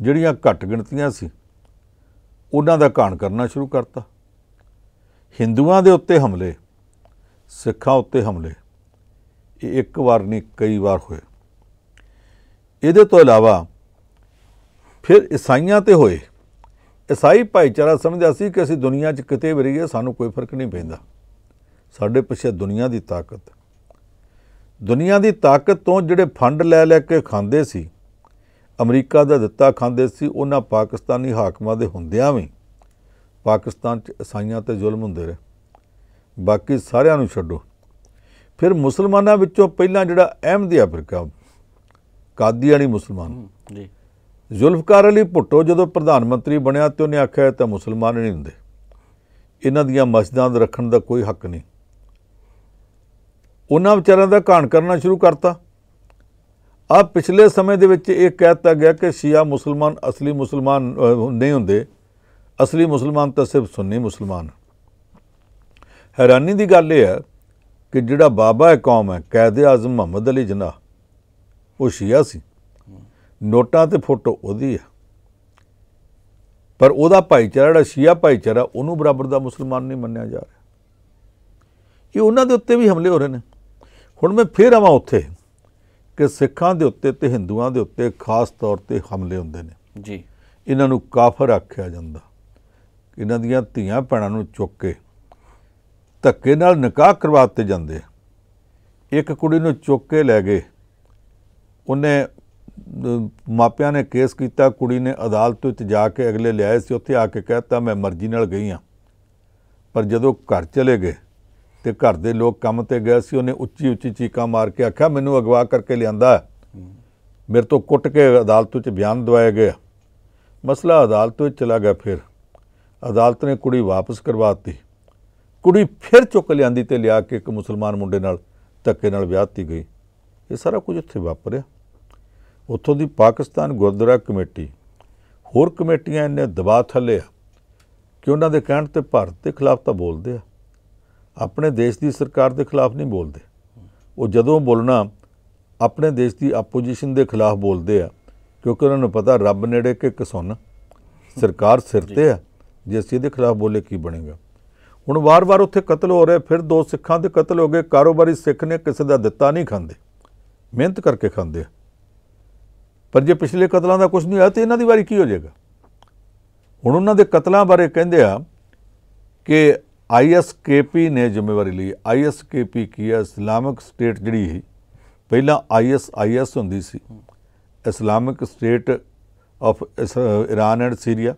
ਜਿਹੜੀਆਂ ਘੱਟ ਗਿਣਤੀਆਂ ਸੀ ਉਹਨਾਂ ਦਾ ਕਾਣ ਕਰਨਾ ਸ਼ੁਰੂ ਕਰਤਾ ਹਿੰਦੂਆਂ ਦੇ ਉੱਤੇ ਹਮਲੇ ਸਿੱਖਾਂ ਉੱਤੇ ਹਮਲੇ ਇਹ ਇੱਕ ਵਾਰ ਨਹੀਂ ਕਈ ਵਾਰ ਹੋਏ ਇਹਦੇ ਤੋਂ ਇਲਾਵਾ ਫਿਰ ਇਸਾਈਆਂ ਤੇ ਹੋਏ ਇਸਾਈ ਭਾਈਚਾਰਾ ਸਮਝਦਾ ਸੀ ਕਿ ਅਸੀਂ ਦੁਨੀਆ 'ਚ ਕਿਤੇ ਵੀ ਰਹੀਏ ਸਾਨੂੰ ਕੋਈ ਫਰਕ ਨਹੀਂ ਪੈਂਦਾ ਸਾਡੇ ਪਿੱਛੇ ਦੁਨੀਆ ਦੀ ਤਾਕਤ ਦੁਨੀਆ ਦੀ ਤਾਕਤ ਤੋਂ ਜਿਹੜੇ ਫੰਡ ਲੈ ਲੈ ਕੇ ਖਾਂਦੇ ਸੀ ਅਮਰੀਕਾ ਦਾ ਦਿੱਤਾ ਖਾਂਦੇ ਸੀ ਉਹਨਾਂ ਪਾਕਿਸਤਾਨੀ ਹਾਕਮਾਂ ਦੇ ਹੁੰਦਿਆਂ ਵੀ ਪਾਕਿਸਤਾਨ 'ਚ ਇਸਾਈਆਂ ਤੇ ਜ਼ੁਲਮ ਹੁੰਦੇ ਰਹੇ ਬਾਕੀ ਸਾਰਿਆਂ ਨੂੰ ਛੱਡੋ ਫਿਰ ਮੁਸਲਮਾਨਾਂ ਵਿੱਚੋਂ ਪਹਿਲਾਂ ਜਿਹੜਾ ਅਹਿਮਦੀਆ ਫਿਰਕਾ ਕਾਦੀਆਣੀ ਮੁਸਲਮਾਨ ਜੀ ਜ਼ੁਲਫਕਾਰ ਅਲੀ ਭੁੱਟੋ ਜਦੋਂ ਪ੍ਰਧਾਨ ਮੰਤਰੀ ਬਣਿਆ ਤੇ ਉਹਨੇ ਆਖਿਆ ਤਾਂ ਮੁਸਲਮਾਨ ਨਹੀਂ ਹੁੰਦੇ ਇਹਨਾਂ ਦੀਆਂ ਮਸਜਿਦਾਂ ਦੇ ਰੱਖਣ ਦਾ ਕੋਈ ਹੱਕ ਨਹੀਂ ਉਹਨਾਂ ਵਿਚਾਰਾਂ ਦਾ ਘਾਣ ਕਰਨਾ ਸ਼ੁਰੂ ਕਰਤਾ ਆ ਪਿਛਲੇ ਸਮੇਂ ਦੇ ਵਿੱਚ ਇਹ ਕਹਿ ਦਿੱਤਾ ਗਿਆ ਕਿ ਸ਼ੀਆ ਮੁਸਲਮਾਨ ਅਸਲੀ ਮੁਸਲਮਾਨ ਨਹੀਂ ਹੁੰਦੇ ਅਸਲੀ ਮੁਸਲਮਾਨ ਤਾਂ ਸਿਰਫ ਸੁੰਨੀ ਮੁਸਲਮਾਨ ਹੈਰਾਨੀ ਦੀ ਗੱਲ ਇਹ ਹੈ ਕਿ ਜਿਹੜਾ ਬਾਬਾ ਹੈ ਕੌਮ ਹੈ ਕੈਦ ਆਜ਼ਮ ਮੁਹੰਮਦ ਅਲੀ ਜਨਾਹ ਉਹ ਸ਼ੀਆ ਸੀ ਨੋਟਾਂ ਤੇ ਫੋਟੋ ਉਹਦੀ ਹੈ ਪਰ ਉਹਦਾ ਭਾਈਚਾਰਾ ਜਿਹੜਾ ਸ਼ੀਆ ਭਾਈਚਾਰਾ ਉਹਨੂੰ ਬਰਾਬਰ ਦਾ ਮੁਸਲਮਾਨ ਨਹੀਂ ਮੰਨਿਆ ਜਾ ਰਿਹਾ ਕਿ ਉਹਨਾਂ ਦੇ ਉੱਤੇ ਵੀ ਹਮਲੇ ਹੋ ਰਹੇ ਨੇ ਹੁਣ ਮੈਂ ਫੇਰ ਆਵਾਂ ਉੱਥੇ ਕਿ ਸਿੱਖਾਂ ਦੇ ਉੱਤੇ ਤੇ ਹਿੰਦੂਆਂ ਦੇ ਉੱਤੇ ਖਾਸ ਤੌਰ ਤੇ ਹਮਲੇ ਹੁੰਦੇ ਨੇ ਜੀ ਇਹਨਾਂ ਨੂੰ ਕਾਫਰ ਆਖਿਆ ਜਾਂਦਾ ਇਹਨਾਂ ਦੀਆਂ ਧੀਆਂ ਭੈਣਾਂ ਨੂੰ ਚੁੱਕ ਕੇ ਧੱਕੇ ਨਾਲ ਨਿਕਾਹ ਕਰਵਾ ਦਿੱਤੇ ਜਾਂਦੇ ਇੱਕ ਕੁੜੀ ਨੂੰ ਚੁੱਕ ਕੇ ਲੈ ਗਏ ਉਹਨੇ ਮਾਪਿਆਂ ਨੇ ਕੇਸ ਕੀਤਾ ਕੁੜੀ ਨੇ ਅਦਾਲਤ ਵਿੱਚ ਜਾ ਕੇ ਅਗਲੇ ਲਿਆਏ ਸੀ ਉੱਥੇ ਆ ਕੇ ਕਹਿਤਾ ਮੈਂ ਮਰਜ਼ੀ ਨਾਲ ਗਈ ਆ ਪਰ ਜਦੋਂ ਘਰ ਚਲੇ ਗਏ ਤੇ ਘਰ ਦੇ ਲੋਕ ਕੰਮ ਤੇ ਗਏ ਸੀ ਉਹਨੇ ਉੱਚੀ ਉੱਚੀ ਚੀਕਾਂ ਮਾਰ ਕੇ ਆਖਿਆ ਮੈਨੂੰ ਅਗਵਾ ਕਰਕੇ ਲਿਆਂਦਾ ਮੇਰੇ ਤੋਂ ਕੁੱਟ ਕੇ ਅਦਾਲਤ ਵਿੱਚ ਬਿਆਨ ਦਵਾਇਆ ਗਿਆ ਮਸਲਾ ਅਦਾਲਤ ਵਿੱਚ ਚਲਾ ਗਿਆ ਫਿਰ ਅਦਾਲਤ ਨੇ ਕੁੜੀ ਵਾਪਸ ਕਰਵਾਤੀ ਕੁੜੀ ਫਿਰ ਚੁੱਕ ਲਿਆਂਦੀ ਤੇ ਲਿਆ ਕੇ ਇੱਕ ਮੁਸਲਮਾਨ ਮੁੰਡੇ ਨਾਲ ਧੱਕੇ ਨਾਲ ਵਿਆਹਤੀ ਗਈ ਇਹ ਸਾਰਾ ਕੁਝ ਉੱਥੇ ਵਾਪਰਿਆ ਉੱਥੋਂ ਦੀ ਪਾਕਿਸਤਾਨ ਗੁਰਦੁਆਰਾ ਕਮੇਟੀ ਹੋਰ ਕਮੇਟੀਆਂ ਨੇ ਦਬਾਅ ਥੱਲੇ ਕਿ ਉਹਨਾਂ ਦੇ ਕਹਿਣ ਤੇ ਭਾਰਤ ਦੇ ਖਿਲਾਫ ਤਾਂ ਬੋਲਦੇ ਆ ਆਪਣੇ ਦੇਸ਼ ਦੀ ਸਰਕਾਰ ਦੇ ਖਿਲਾਫ ਨਹੀਂ ਬੋਲਦੇ ਉਹ ਜਦੋਂ ਬੋਲਣਾ ਆਪਣੇ ਦੇਸ਼ ਦੀ ਆਪੋਜੀਸ਼ਨ ਦੇ ਖਿਲਾਫ ਬੋਲਦੇ ਆ ਕਿਉਂਕਿ ਉਹਨਾਂ ਨੂੰ ਪਤਾ ਰੱਬ ਨੇੜੇ ਕਿ ਕਿਸੁਨ ਸਰਕਾਰ ਸਿਰ ਤੇ ਆ ਜੇ ਅਸੀਂ ਇਹਦੇ ਖਿਲਾਫ ਬੋਲੇ ਕੀ ਬਣੇਗਾ ਹੁਣ ਵਾਰ-ਵਾਰ ਉੱਥੇ ਕਤਲ ਹੋ ਰਿਹਾ ਫਿਰ ਦੋ ਸਿੱਖਾਂ ਦੇ ਕਤਲ ਹੋ ਗਏ ਕਾਰੋਬਾਰੀ ਸਿੱਖ ਨੇ ਕਿਸੇ ਦਾ ਦਿੱਤਾ ਨਹੀਂ ਖਾਂਦੇ ਮਿਹਨਤ ਕਰਕੇ ਖਾਂਦੇ ਪਰ ਜੇ ਪਿਛਲੇ ਕਤਲਾਂ ਦਾ ਕੁਝ ਨਹੀਂ ਹੋਇਆ ਤੇ ਇਹਨਾਂ ਦੀ ਵਾਰੀ ਕੀ ਹੋ ਜਾਏਗਾ ਹੁਣ ਉਹਨਾਂ ਦੇ ਕਤਲਾਂ ਬਾਰੇ ਕਹਿੰਦੇ ਆ ਕਿ ਆਈਐਸਕੇਪੀ ਨੇ ਜ਼ਿੰਮੇਵਾਰੀ ਲਈ ਆਈਐਸਕੇਪੀ ਕੀ ਹੈ ਇਸਲਾਮਿਕ ਸਟੇਟ ਜਿਹੜੀ ਹੈ ਪਹਿਲਾਂ ਆਈਐਸਆਈਐਸ ਹੁੰਦੀ ਸੀ Islamic state of Iran and Syria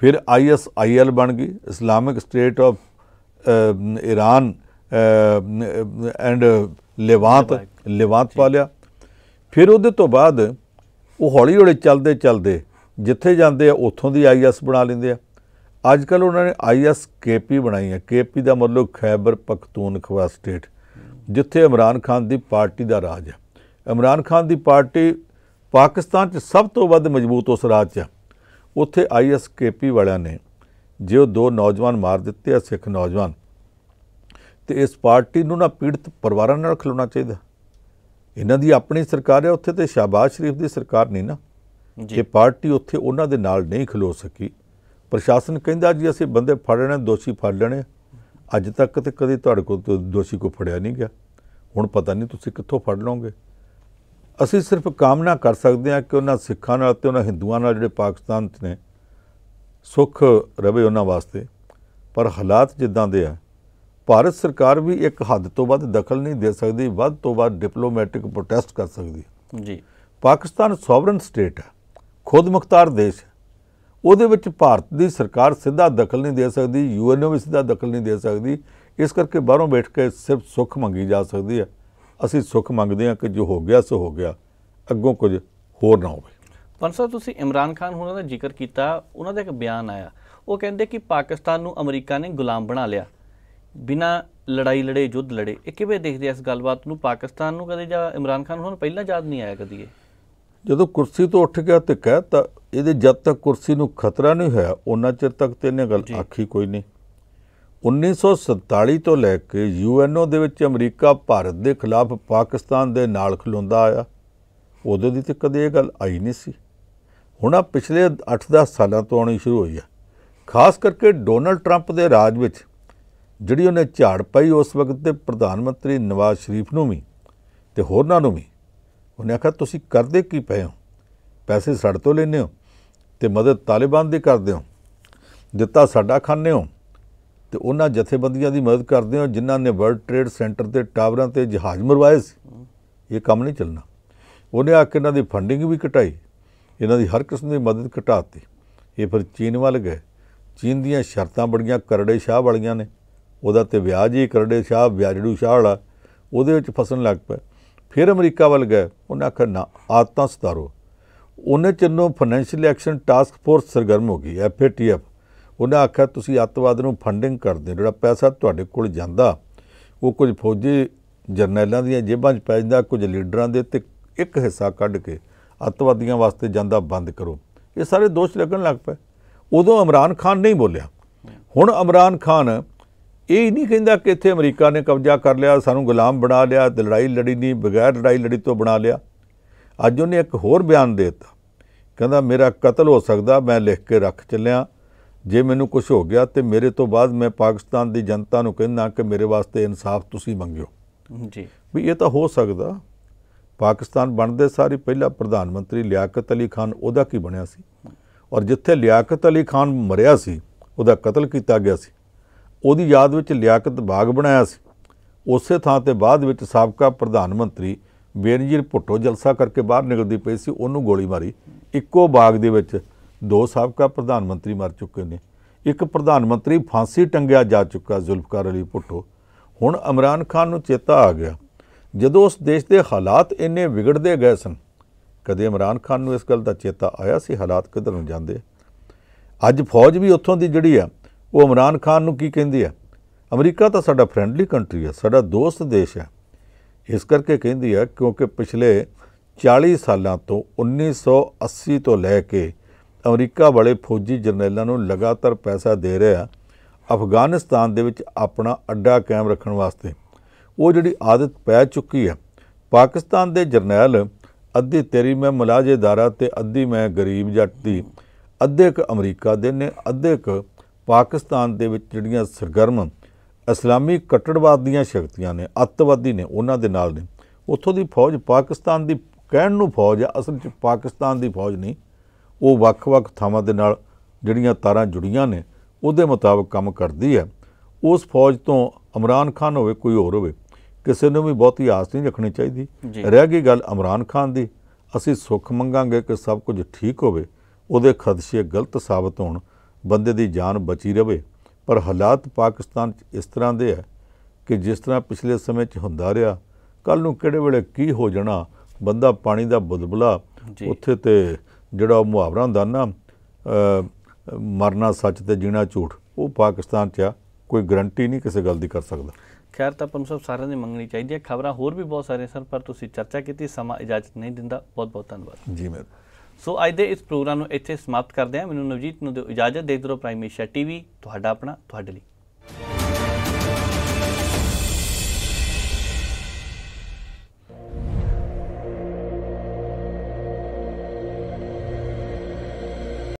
ਫਿਰ आईएसआईएल ਬਣ ਗਈ Islamic state of Iran and Levant Levant ਵਾਲਿਆ ਫਿਰ ਉਹਦੇ ਤੋਂ ਬਾਅਦ ਉਹ ਹੌਲੀ ਹੌਲੀ ਚੱਲਦੇ ਚੱਲਦੇ ਜਿੱਥੇ ਜਾਂਦੇ ਆ ਉੱਥੋਂ ਦੀ ਆਈਐਸ ਬਣਾ ਲੈਂਦੇ ਆ ਅੱਜ ਕੱਲ ਉਹਨਾਂ ਨੇ ਆਈਐਸ ਕੇਪੀ ਬਣਾਈ ਹੈ ਕੇਪੀ ਦਾ ਮਤਲਬ ਖੈਬਰ ਪਖਤੂਨਖਵਾ ਸਟੇਟ ਜਿੱਥੇ ਇਮਰਾਨ ਖਾਨ ਦੀ ਪਾਰਟੀ ਦਾ ਰਾਜ ਹੈ ਇਮਰਾਨ ਖਾਨ ਦੀ ਪਾਰਟੀ ਪਾਕਿਸਤਾਨ 'ਚ ਸਭ ਤੋਂ ਵੱਧ ਮਜ਼ਬੂਤ ਉਸ ਰਾਜ 'ਚ ਹੈ ਉੱਥੇ ਆਈਐਸਕੇਪੀ ਵਾਲਿਆਂ ਨੇ ਜੇ ਉਹ ਦੋ ਨੌਜਵਾਨ ਮਾਰ ਦਿੱਤੇ ਆ ਸਿੱਖ ਨੌਜਵਾਨ ਤੇ ਇਸ ਪਾਰਟੀ ਨੂੰ ਨਾ ਪੀੜਤ ਪਰਿਵਾਰਾਂ ਨਾਲ ਖਲੋਣਾ ਚਾਹੀਦਾ ਇਹਨਾਂ ਦੀ ਆਪਣੀ ਸਰਕਾਰ ਹੈ ਉੱਥੇ ਤੇ ਸ਼ਾਬਾਸ਼ ਸ਼ਰੀਫ ਦੀ ਸਰਕਾਰ ਨਹੀਂ ਨਾ ਜੇ ਪਾਰਟੀ ਉੱਥੇ ਉਹਨਾਂ ਦੇ ਨਾਲ ਨਹੀਂ ਖਲੋ ਸਕੀ ਪ੍ਰਸ਼ਾਸਨ ਕਹਿੰਦਾ ਜੀ ਅਸੀਂ ਬੰਦੇ ਫੜ ਲੈਣੇ ਦੋਸ਼ੀ ਫੜ ਲੈਣੇ ਅੱਜ ਤੱਕ ਤੇ ਕਦੇ ਤੁਹਾਡੇ ਕੋਲ ਦੋਸ਼ੀ ਕੋ ਫੜਿਆ ਨਹੀਂ ਗਿਆ ਹੁਣ ਪਤਾ ਨਹੀਂ ਤੁਸੀਂ ਕਿੱਥੋਂ ਫੜ ਲਓਗੇ ਅਸੀਂ ਸਿਰਫ ਕਾਮਨਾ ਕਰ ਸਕਦੇ ਹਾਂ ਕਿ ਉਹਨਾਂ ਸਿੱਖਾਂ ਨਾਲ ਤੇ ਉਹਨਾਂ ਹਿੰਦੂਆਂ ਨਾਲ ਜਿਹੜੇ ਪਾਕਿਸਤਾਨ 'ਚ ਨੇ ਸੁੱਖ ਰਵੇ ਉਹਨਾਂ ਵਾਸਤੇ ਪਰ ਹਾਲਾਤ ਜਿੱਦਾਂ ਦੇ ਆ ਭਾਰਤ ਸਰਕਾਰ ਵੀ ਇੱਕ ਹੱਦ ਤੋਂ ਵੱਧ ਦਖਲ ਨਹੀਂ ਦੇ ਸਕਦੀ ਵੱਧ ਤੋਂ ਵੱਧ ਡਿਪਲੋਮੈਟਿਕ ਪ੍ਰੋਟੈਸਟ ਕਰ ਸਕਦੀ ਜੀ ਪਾਕਿਸਤਾਨ ਸੋਵਰਨ ਸਟੇਟ ਹੈ ਖੁਦ ਮੁਖਤਾਰ ਦੇਸ਼ ਹੈ ਉਹਦੇ ਵਿੱਚ ਭਾਰਤ ਦੀ ਸਰਕਾਰ ਸਿੱਧਾ ਦਖਲ ਨਹੀਂ ਦੇ ਸਕਦੀ ਯੂਐਨਓ ਵੀ ਸਿੱਧਾ ਦਖਲ ਨਹੀਂ ਦੇ ਸਕਦੀ ਇਸ ਕਰਕੇ ਬਾਹਰੋਂ ਬੈਠ ਕੇ ਸਿਰਫ ਸੁੱਖ ਮੰਗੀ ਜਾ ਸਕਦੀ ਹੈ ਅਸੀਂ ਸੁੱਖ ਮੰਗਦੇ ਹਾਂ ਕਿ ਜੋ ਹੋ ਗਿਆ ਸੋ ਹੋ ਗਿਆ ਅੱਗੋਂ ਕੁਝ ਹੋਰ ਨਾ ਹੋਵੇ ਪੰਸਾ ਤੁਸੀਂ ਇਮਰਾਨ ਖਾਨ ਹੋਣਾ ਦਾ ਜ਼ਿਕਰ ਕੀਤਾ ਉਹਨਾਂ ਦਾ ਇੱਕ ਬਿਆਨ ਆਇਆ ਉਹ ਕਹਿੰਦੇ ਕਿ ਪਾਕਿਸਤਾਨ ਨੂੰ ਅਮਰੀਕਾ ਨੇ ਗੁਲਾਮ ਬਣਾ ਲਿਆ ਬਿਨਾ ਲੜਾਈ ਲੜੇ ਜੁੱਧ ਲੜੇ ਇਹ ਕਿਵੇਂ ਦੇਖਦੇ ਇਸ ਗੱਲਬਾਤ ਨੂੰ ਪਾਕਿਸਤਾਨ ਨੂੰ ਕਦੇ ਜਾਂ ਇਮਰਾਨ ਖਾਨ ਹੋਣ ਪਹਿਲਾਂ ਯਾਦ ਨਹੀਂ ਆਇਆ ਕਦੀ ਇਹ ਜਦੋਂ ਕੁਰਸੀ ਤੋਂ ਉੱਠ ਗਿਆ ਤੇ ਕਹਿ ਤਾਂ ਇਹਦੇ ਜਦ ਤੱਕ ਕੁਰਸੀ ਨੂੰ ਖਤਰਾ ਨਹੀਂ ਹੋਇਆ ਉਹਨਾਂ ਚਿਰ ਤੱਕ ਤੇ ਇਹਨੇ ਗੱਲ ਆਖੀ ਕੋਈ ਨਹੀਂ 1947 ਤੋਂ ਲੈ ਕੇ ਯੂਐਨਓ ਦੇ ਵਿੱਚ ਅਮਰੀਕਾ ਭਾਰਤ ਦੇ ਖਿਲਾਫ ਪਾਕਿਸਤਾਨ ਦੇ ਨਾਲ ਖਲੋਂਦਾ ਆਇਆ ਉਦੋਂ ਦੀ ਤੇ ਕਦੇ ਇਹ ਗੱਲ ਆਈ ਨਹੀਂ ਸੀ ਹੁਣ ਆ ਪਿਛਲੇ 8-10 ਸਾਲਾਂ ਤੋਂ ਆਉਣੀ ਸ਼ੁਰੂ ਹੋਈ ਆ ਖਾਸ ਕਰਕੇ ਡੋਨਲਡ ਟਰੰਪ ਦੇ ਰਾਜ ਵਿੱਚ ਜਿਹੜੀ ਉਹਨੇ ਝਾੜ ਪਾਈ ਉਸ ਵਕਤ ਤੇ ਪ੍ਰਧਾਨ ਮੰਤਰੀ ਨਵਾਜ਼ ਸ਼ਰੀਫ ਨੂੰ ਵੀ ਤੇ ਹੋਰਨਾਂ ਨੂੰ ਵੀ ਉਹਨੇ ਆਖਿਆ ਤੁਸੀਂ ਕਰਦੇ ਕੀ ਪਏ ਹੋ ਪੈਸੇ ਸੜ ਤੋਂ ਲੈਨੇ ਹੋ ਤੇ ਮਦਦ ਤਾਲਿਬਾਨ ਦੀ ਕਰਦੇ ਹੋ ਦਿੱਤਾ ਸਾਡਾ ਖਾਣੇ ਹੋ ਤੇ ਉਹਨਾਂ ਜਥੇਬੰਦੀਆਂ ਦੀ ਮਦਦ ਕਰਦੇ ਹੋ ਜਿਨ੍ਹਾਂ ਨੇ ਵਰਲਡ ਟ੍ਰੇਡ ਸੈਂਟਰ ਤੇ ਟਾਵਰਾਂ ਤੇ ਜਹਾਜ਼ ਮਰਵਾਏ ਸੀ ਇਹ ਕੰਮ ਨਹੀਂ ਚੱਲਣਾ ਉਹਨੇ ਆ ਕੇ ਇਹਨਾਂ ਦੀ ਫੰਡਿੰਗ ਵੀ ਘਟਾਈ ਇਹਨਾਂ ਦੀ ਹਰ ਕਿਸਮ ਦੀ ਮਦਦ ਘਟਾਤੀ ਇਹ ਫਿਰ ਚੀਨ ਵੱਲ ਗਏ ਚੀਨ ਦੀਆਂ ਸ਼ਰਤਾਂ ਬੜੀਆਂ ਕਰੜੇ ਸ਼ਾਹ ਵਾਲੀਆਂ ਨੇ ਉਹਦਾ ਤੇ ਵਿਆਜ ਹੀ ਕਰੜੇ ਸ਼ਾਹ ਵਿਆਜੜੂ ਸ਼ਾਹ ਵਾਲਾ ਉਹਦੇ ਵਿੱਚ ਫਸਣ ਲੱਗ ਪਿਆ ਫਿਰ ਅਮਰੀਕਾ ਵੱਲ ਗਏ ਉਹਨਾਂ ਆਖਿਆ ਨਾ ਆਦਤਾਂ ਸੁਧਾਰੋ ਉਹਨੇ ਚੰਨੋ ਫਾਈਨੈਂਸ਼ੀਅਲ ਐਕਸ਼ਨ ਟਾਸਕ ਫੋਰਸ ਸਰਗਰਮ ਹੋ ਗਈ ਐਫਏਟੀਐਫ ਉਹਨਾਂ ਆਖਿਆ ਤੁਸੀਂ ਅੱਤਵਾਦ ਨੂੰ ਫੰਡਿੰਗ ਕਰਦੇ ਹੋ ਜਿਹੜਾ ਪੈਸਾ ਤੁਹਾਡੇ ਕੋਲ ਜਾਂਦਾ ਉਹ ਕੁਝ ਫੌਜੀ ਜਰਨੈਲਾਂ ਦੀਆਂ ਜੇਬਾਂ 'ਚ ਪੈ ਜਾਂਦਾ ਕੁਝ ਲੀਡਰਾਂ ਦੇ ਤੇ ਇੱਕ ਹਿੱਸਾ ਕੱਢ ਕੇ ਅੱਤਵਾਦੀਆਂ ਵਾਸਤੇ ਜਾਂਦਾ ਬੰਦ ਕਰੋ ਇਹ ਸਾਰੇ ਦੋਸ਼ ਲੱਗਣ ਲੱਗ ਪਏ ਉਦੋਂ ਇਮਰਾਨ ਖਾਨ ਨਹੀਂ ਬੋਲਿਆ ਹੁਣ ਇਮਰਾਨ ਖਾਨ ਇਹ ਨਹੀਂ ਕਹਿੰਦਾ ਕਿ ਇੱਥੇ ਅਮਰੀਕਾ ਨੇ ਕਬਜ਼ਾ ਕਰ ਲਿਆ ਸਾਨੂੰ ਗੁਲਾਮ ਬਣਾ ਲਿਆ ਤੇ ਲੜਾਈ ਲੜੀ ਨਹੀਂ ਬਿਗੈਰ ਲੜਾਈ ਲੜੀ ਤੋਂ ਬਣਾ ਲਿਆ ਅੱਜ ਉਹਨੇ ਇੱਕ ਹੋਰ ਬਿਆਨ ਦੇ ਦਿੱਤਾ ਕਹਿੰਦਾ ਮੇਰਾ ਕਤਲ ਹੋ ਸਕਦਾ ਮੈਂ ਲਿਖ ਕੇ ਰੱਖ ਚੱਲਿਆ ਜੇ ਮੈਨੂੰ ਕੁਝ ਹੋ ਗਿਆ ਤੇ ਮੇਰੇ ਤੋਂ ਬਾਅਦ ਮੈਂ ਪਾਕਿਸਤਾਨ ਦੀ ਜਨਤਾ ਨੂੰ ਕਹਿੰਦਾ ਕਿ ਮੇਰੇ ਵਾਸਤੇ ਇਨਸਾਫ ਤੁਸੀਂ ਮੰਗਿਓ ਜੀ ਵੀ ਇਹ ਤਾਂ ਹੋ ਸਕਦਾ ਪਾਕਿਸਤਾਨ ਬਣਦੇ ਸਾਰੀ ਪਹਿਲਾ ਪ੍ਰਧਾਨ ਮੰਤਰੀ ਲਿਆਕਤ ਅਲੀ ਖਾਨ ਉਹਦਾ ਕੀ ਬਣਿਆ ਸੀ ਔਰ ਜਿੱਥੇ ਲਿਆਕਤ ਅਲੀ ਖਾਨ ਮਰਿਆ ਸੀ ਉਹਦਾ ਕਤਲ ਕੀਤਾ ਗਿਆ ਸੀ ਉਹਦੀ ਯਾਦ ਵਿੱਚ ਲਿਆਕਤ ਬਾਗ ਬਣਾਇਆ ਸੀ ਉਸੇ ਥਾਂ ਤੇ ਬਾਅਦ ਵਿੱਚ ਸਾਬਕਾ ਪ੍ਰਧਾਨ ਮੰਤਰੀ ਬੇਨਜੀਰ ਭੁੱਟੋ ਜਲਸਾ ਕਰਕੇ ਬਾਹਰ ਨਿਕਲਦੀ ਪਈ ਸੀ ਉਹਨੂੰ ਗੋਲੀ ਮਾਰੀ ਇੱਕੋ ਬਾਗ ਦੇ ਵਿੱਚ ਦੋ ਸਾਬਕਾ ਪ੍ਰਧਾਨ ਮੰਤਰੀ ਮਰ ਚੁੱਕੇ ਨੇ ਇੱਕ ਪ੍ਰਧਾਨ ਮੰਤਰੀ ਫਾਂਸੀ ਟੰਗਿਆ ਜਾ ਚੁੱਕਾ ਜ਼ੁਲਫਕਾਰ ਅਲੀ ਭੁੱਟੋ ਹੁਣ ਇਮਰਾਨ ਖਾਨ ਨੂੰ ਚੇਤਾ ਆ ਗਿਆ ਜਦੋਂ ਉਸ ਦੇਸ਼ ਦੇ ਹਾਲਾਤ ਇੰਨੇ ਵਿਗੜਦੇ ਗਏ ਸਨ ਕਦੇ ਇਮਰਾਨ ਖਾਨ ਨੂੰ ਇਸ ਗੱਲ ਦਾ ਚੇਤਾ ਆਇਆ ਸੀ ਹਾਲਾਤ ਕਿਧਰ ਨੂੰ ਜਾਂਦੇ ਅੱਜ ਫੌਜ ਵੀ ਉੱਥੋਂ ਦੀ ਜਿਹੜੀ ਆ ਉਹ ਇਮਰਾਨ ਖਾਨ ਨੂੰ ਕੀ ਕਹਿੰਦੀ ਆ ਅਮਰੀਕਾ ਤਾਂ ਸਾਡਾ ਫਰੈਂਡਲੀ ਕੰਟਰੀ ਆ ਸਾਡਾ ਦੋਸਤ ਦੇਸ਼ ਆ ਇਸ ਕਰਕੇ ਕਹਿੰਦੀ ਆ ਕਿਉਂਕਿ ਪਿਛਲੇ 40 ਸਾਲਾਂ ਤੋਂ 1980 ਤੋਂ ਲੈ ਕੇ ਅਮਰੀਕਾ ਵਾਲੇ ਫੌਜੀ ਜਰਨੈਲਾਂ ਨੂੰ ਲਗਾਤਾਰ ਪੈਸਾ ਦੇ ਰਿਹਾ ਅਫਗਾਨਿਸਤਾਨ ਦੇ ਵਿੱਚ ਆਪਣਾ ਅੱਡਾ ਕਾਇਮ ਰੱਖਣ ਵਾਸਤੇ ਉਹ ਜਿਹੜੀ ਆਦਤ ਪੈ ਚੁੱਕੀ ਹੈ ਪਾਕਿਸਤਾਨ ਦੇ ਜਰਨੈਲ ਅੱਧੀ ਤੇਰੀ ਮੈਂ ਮੁਲਾਜ਼ੇਦਾਰਾ ਤੇ ਅੱਧੀ ਮੈਂ ਗਰੀਬ ਜੱਟ ਦੀ ਅੱਧੇ ਕ ਅਮਰੀਕਾ ਦੇ ਨੇ ਅੱਧੇ ਕ ਪਾਕਿਸਤਾਨ ਦੇ ਵਿੱਚ ਜਿਹੜੀਆਂ ਸਰਗਰਮ ਇਸਲਾਮੀ ਕੱਟੜਵਾਦ ਦੀਆਂ ਸ਼ਕਤੀਆਂ ਨੇ ਅੱਤਵਾਦੀ ਨੇ ਉਹਨਾਂ ਦੇ ਨਾਲ ਨੇ ਉੱਥੋਂ ਦੀ ਫੌਜ ਪਾਕਿਸਤਾਨ ਦੀ ਕਹਿਣ ਨੂੰ ਫੌਜ ਆ ਅਸਲ 'ਚ ਪਾਕਿਸਤਾਨ ਦੀ ਫੌਜ ਨਹੀਂ ਉਹ ਵੱਖ-ਵੱਖ ਥਾਵਾਂ ਦੇ ਨਾਲ ਜਿਹੜੀਆਂ ਤਾਰਾਂ ਜੁੜੀਆਂ ਨੇ ਉਹਦੇ ਮੁਤਾਬਕ ਕੰਮ ਕਰਦੀ ਹੈ ਉਸ ਫੌਜ ਤੋਂ ਇਮਰਾਨ ਖਾਨ ਹੋਵੇ ਕੋਈ ਹੋਰ ਹੋਵੇ ਕਿਸੇ ਨੂੰ ਵੀ ਬਹੁਤੀ ਆਸ ਨਹੀਂ ਰੱਖਣੀ ਚਾਹੀਦੀ ਰਹਿ ਗਈ ਗੱਲ ਇਮਰਾਨ ਖਾਨ ਦੀ ਅਸੀਂ ਸੁੱਖ ਮੰਗਾਂਗੇ ਕਿ ਸਭ ਕੁਝ ਠੀਕ ਹੋਵੇ ਉਹਦੇ ਖਦਸ਼ੇ ਗਲਤ ਸਾਬਤ ਹੋਣ ਬੰਦੇ ਦੀ ਜਾਨ ਬਚੀ ਰਵੇ ਪਰ ਹਾਲਾਤ ਪਾਕਿਸਤਾਨ 'ਚ ਇਸ ਤਰ੍ਹਾਂ ਦੇ ਹੈ ਕਿ ਜਿਸ ਤਰ੍ਹਾਂ ਪਿਛਲੇ ਸਮੇਂ 'ਚ ਹੁੰਦਾ ਰਿਹਾ ਕੱਲ ਨੂੰ ਕਿਹੜੇ ਵੇਲੇ ਕੀ ਹੋ ਜਾਣਾ ਬੰਦਾ ਪਾਣੀ ਦਾ ਬੁਲਬੁਲਾ ਉੱਥੇ ਤੇ ਜਿਹੜਾ ਮੁਹਾਵਰਾ ਹੁੰਦਾ ਨਾ ਮਰਨਾ ਸੱਚ ਤੇ ਜੀਣਾ ਝੂਠ ਉਹ ਪਾਕਿਸਤਾਨ 'ਚ ਆ ਕੋਈ ਗਰੰਟੀ ਨਹੀਂ ਕਿਸੇ ਗੱਲ ਦੀ ਕਰ ਸਕਦਾ ਖੈਰ ਤਾਂ ਨੂੰ ਸਭ ਸਾਰਿਆਂ ਦੀ ਮੰਗਣੀ ਚਾਹੀਦੀ ਹੈ ਖਬਰਾਂ ਹੋਰ ਵੀ ਬਹੁਤ ਸਾਰੀਆਂ ਸਰ ਪਰ ਤੁਸੀਂ ਚਰਚਾ ਕੀਤੀ ਸਮਾਂ ਇਜਾਜ਼ਤ ਨਹੀਂ ਦਿੰਦਾ ਬਹੁਤ ਬਹੁਤ ਧੰਨਵਾਦ ਜੀ ਮੇਰੇ ਸੋ ਅੱਜ ਦੇ ਇਸ ਪ੍ਰੋਗਰਾਮ ਨੂੰ ਇੱਥੇ ਸਮਾਪਤ ਕਰਦੇ ਹਾਂ ਮੈਨੂੰ ਨਵਜੀਤ ਨੂੰ ਦਿਓ ਇਜਾਜ਼ਤ ਦੇ ਦਿਓ ਪ੍ਰਾਈਮ ਏਸ਼ੀਆ ਟੀਵੀ ਤੁਹਾਡਾ ਆਪਣਾ ਤੁਹਾਡੇ ਲਈ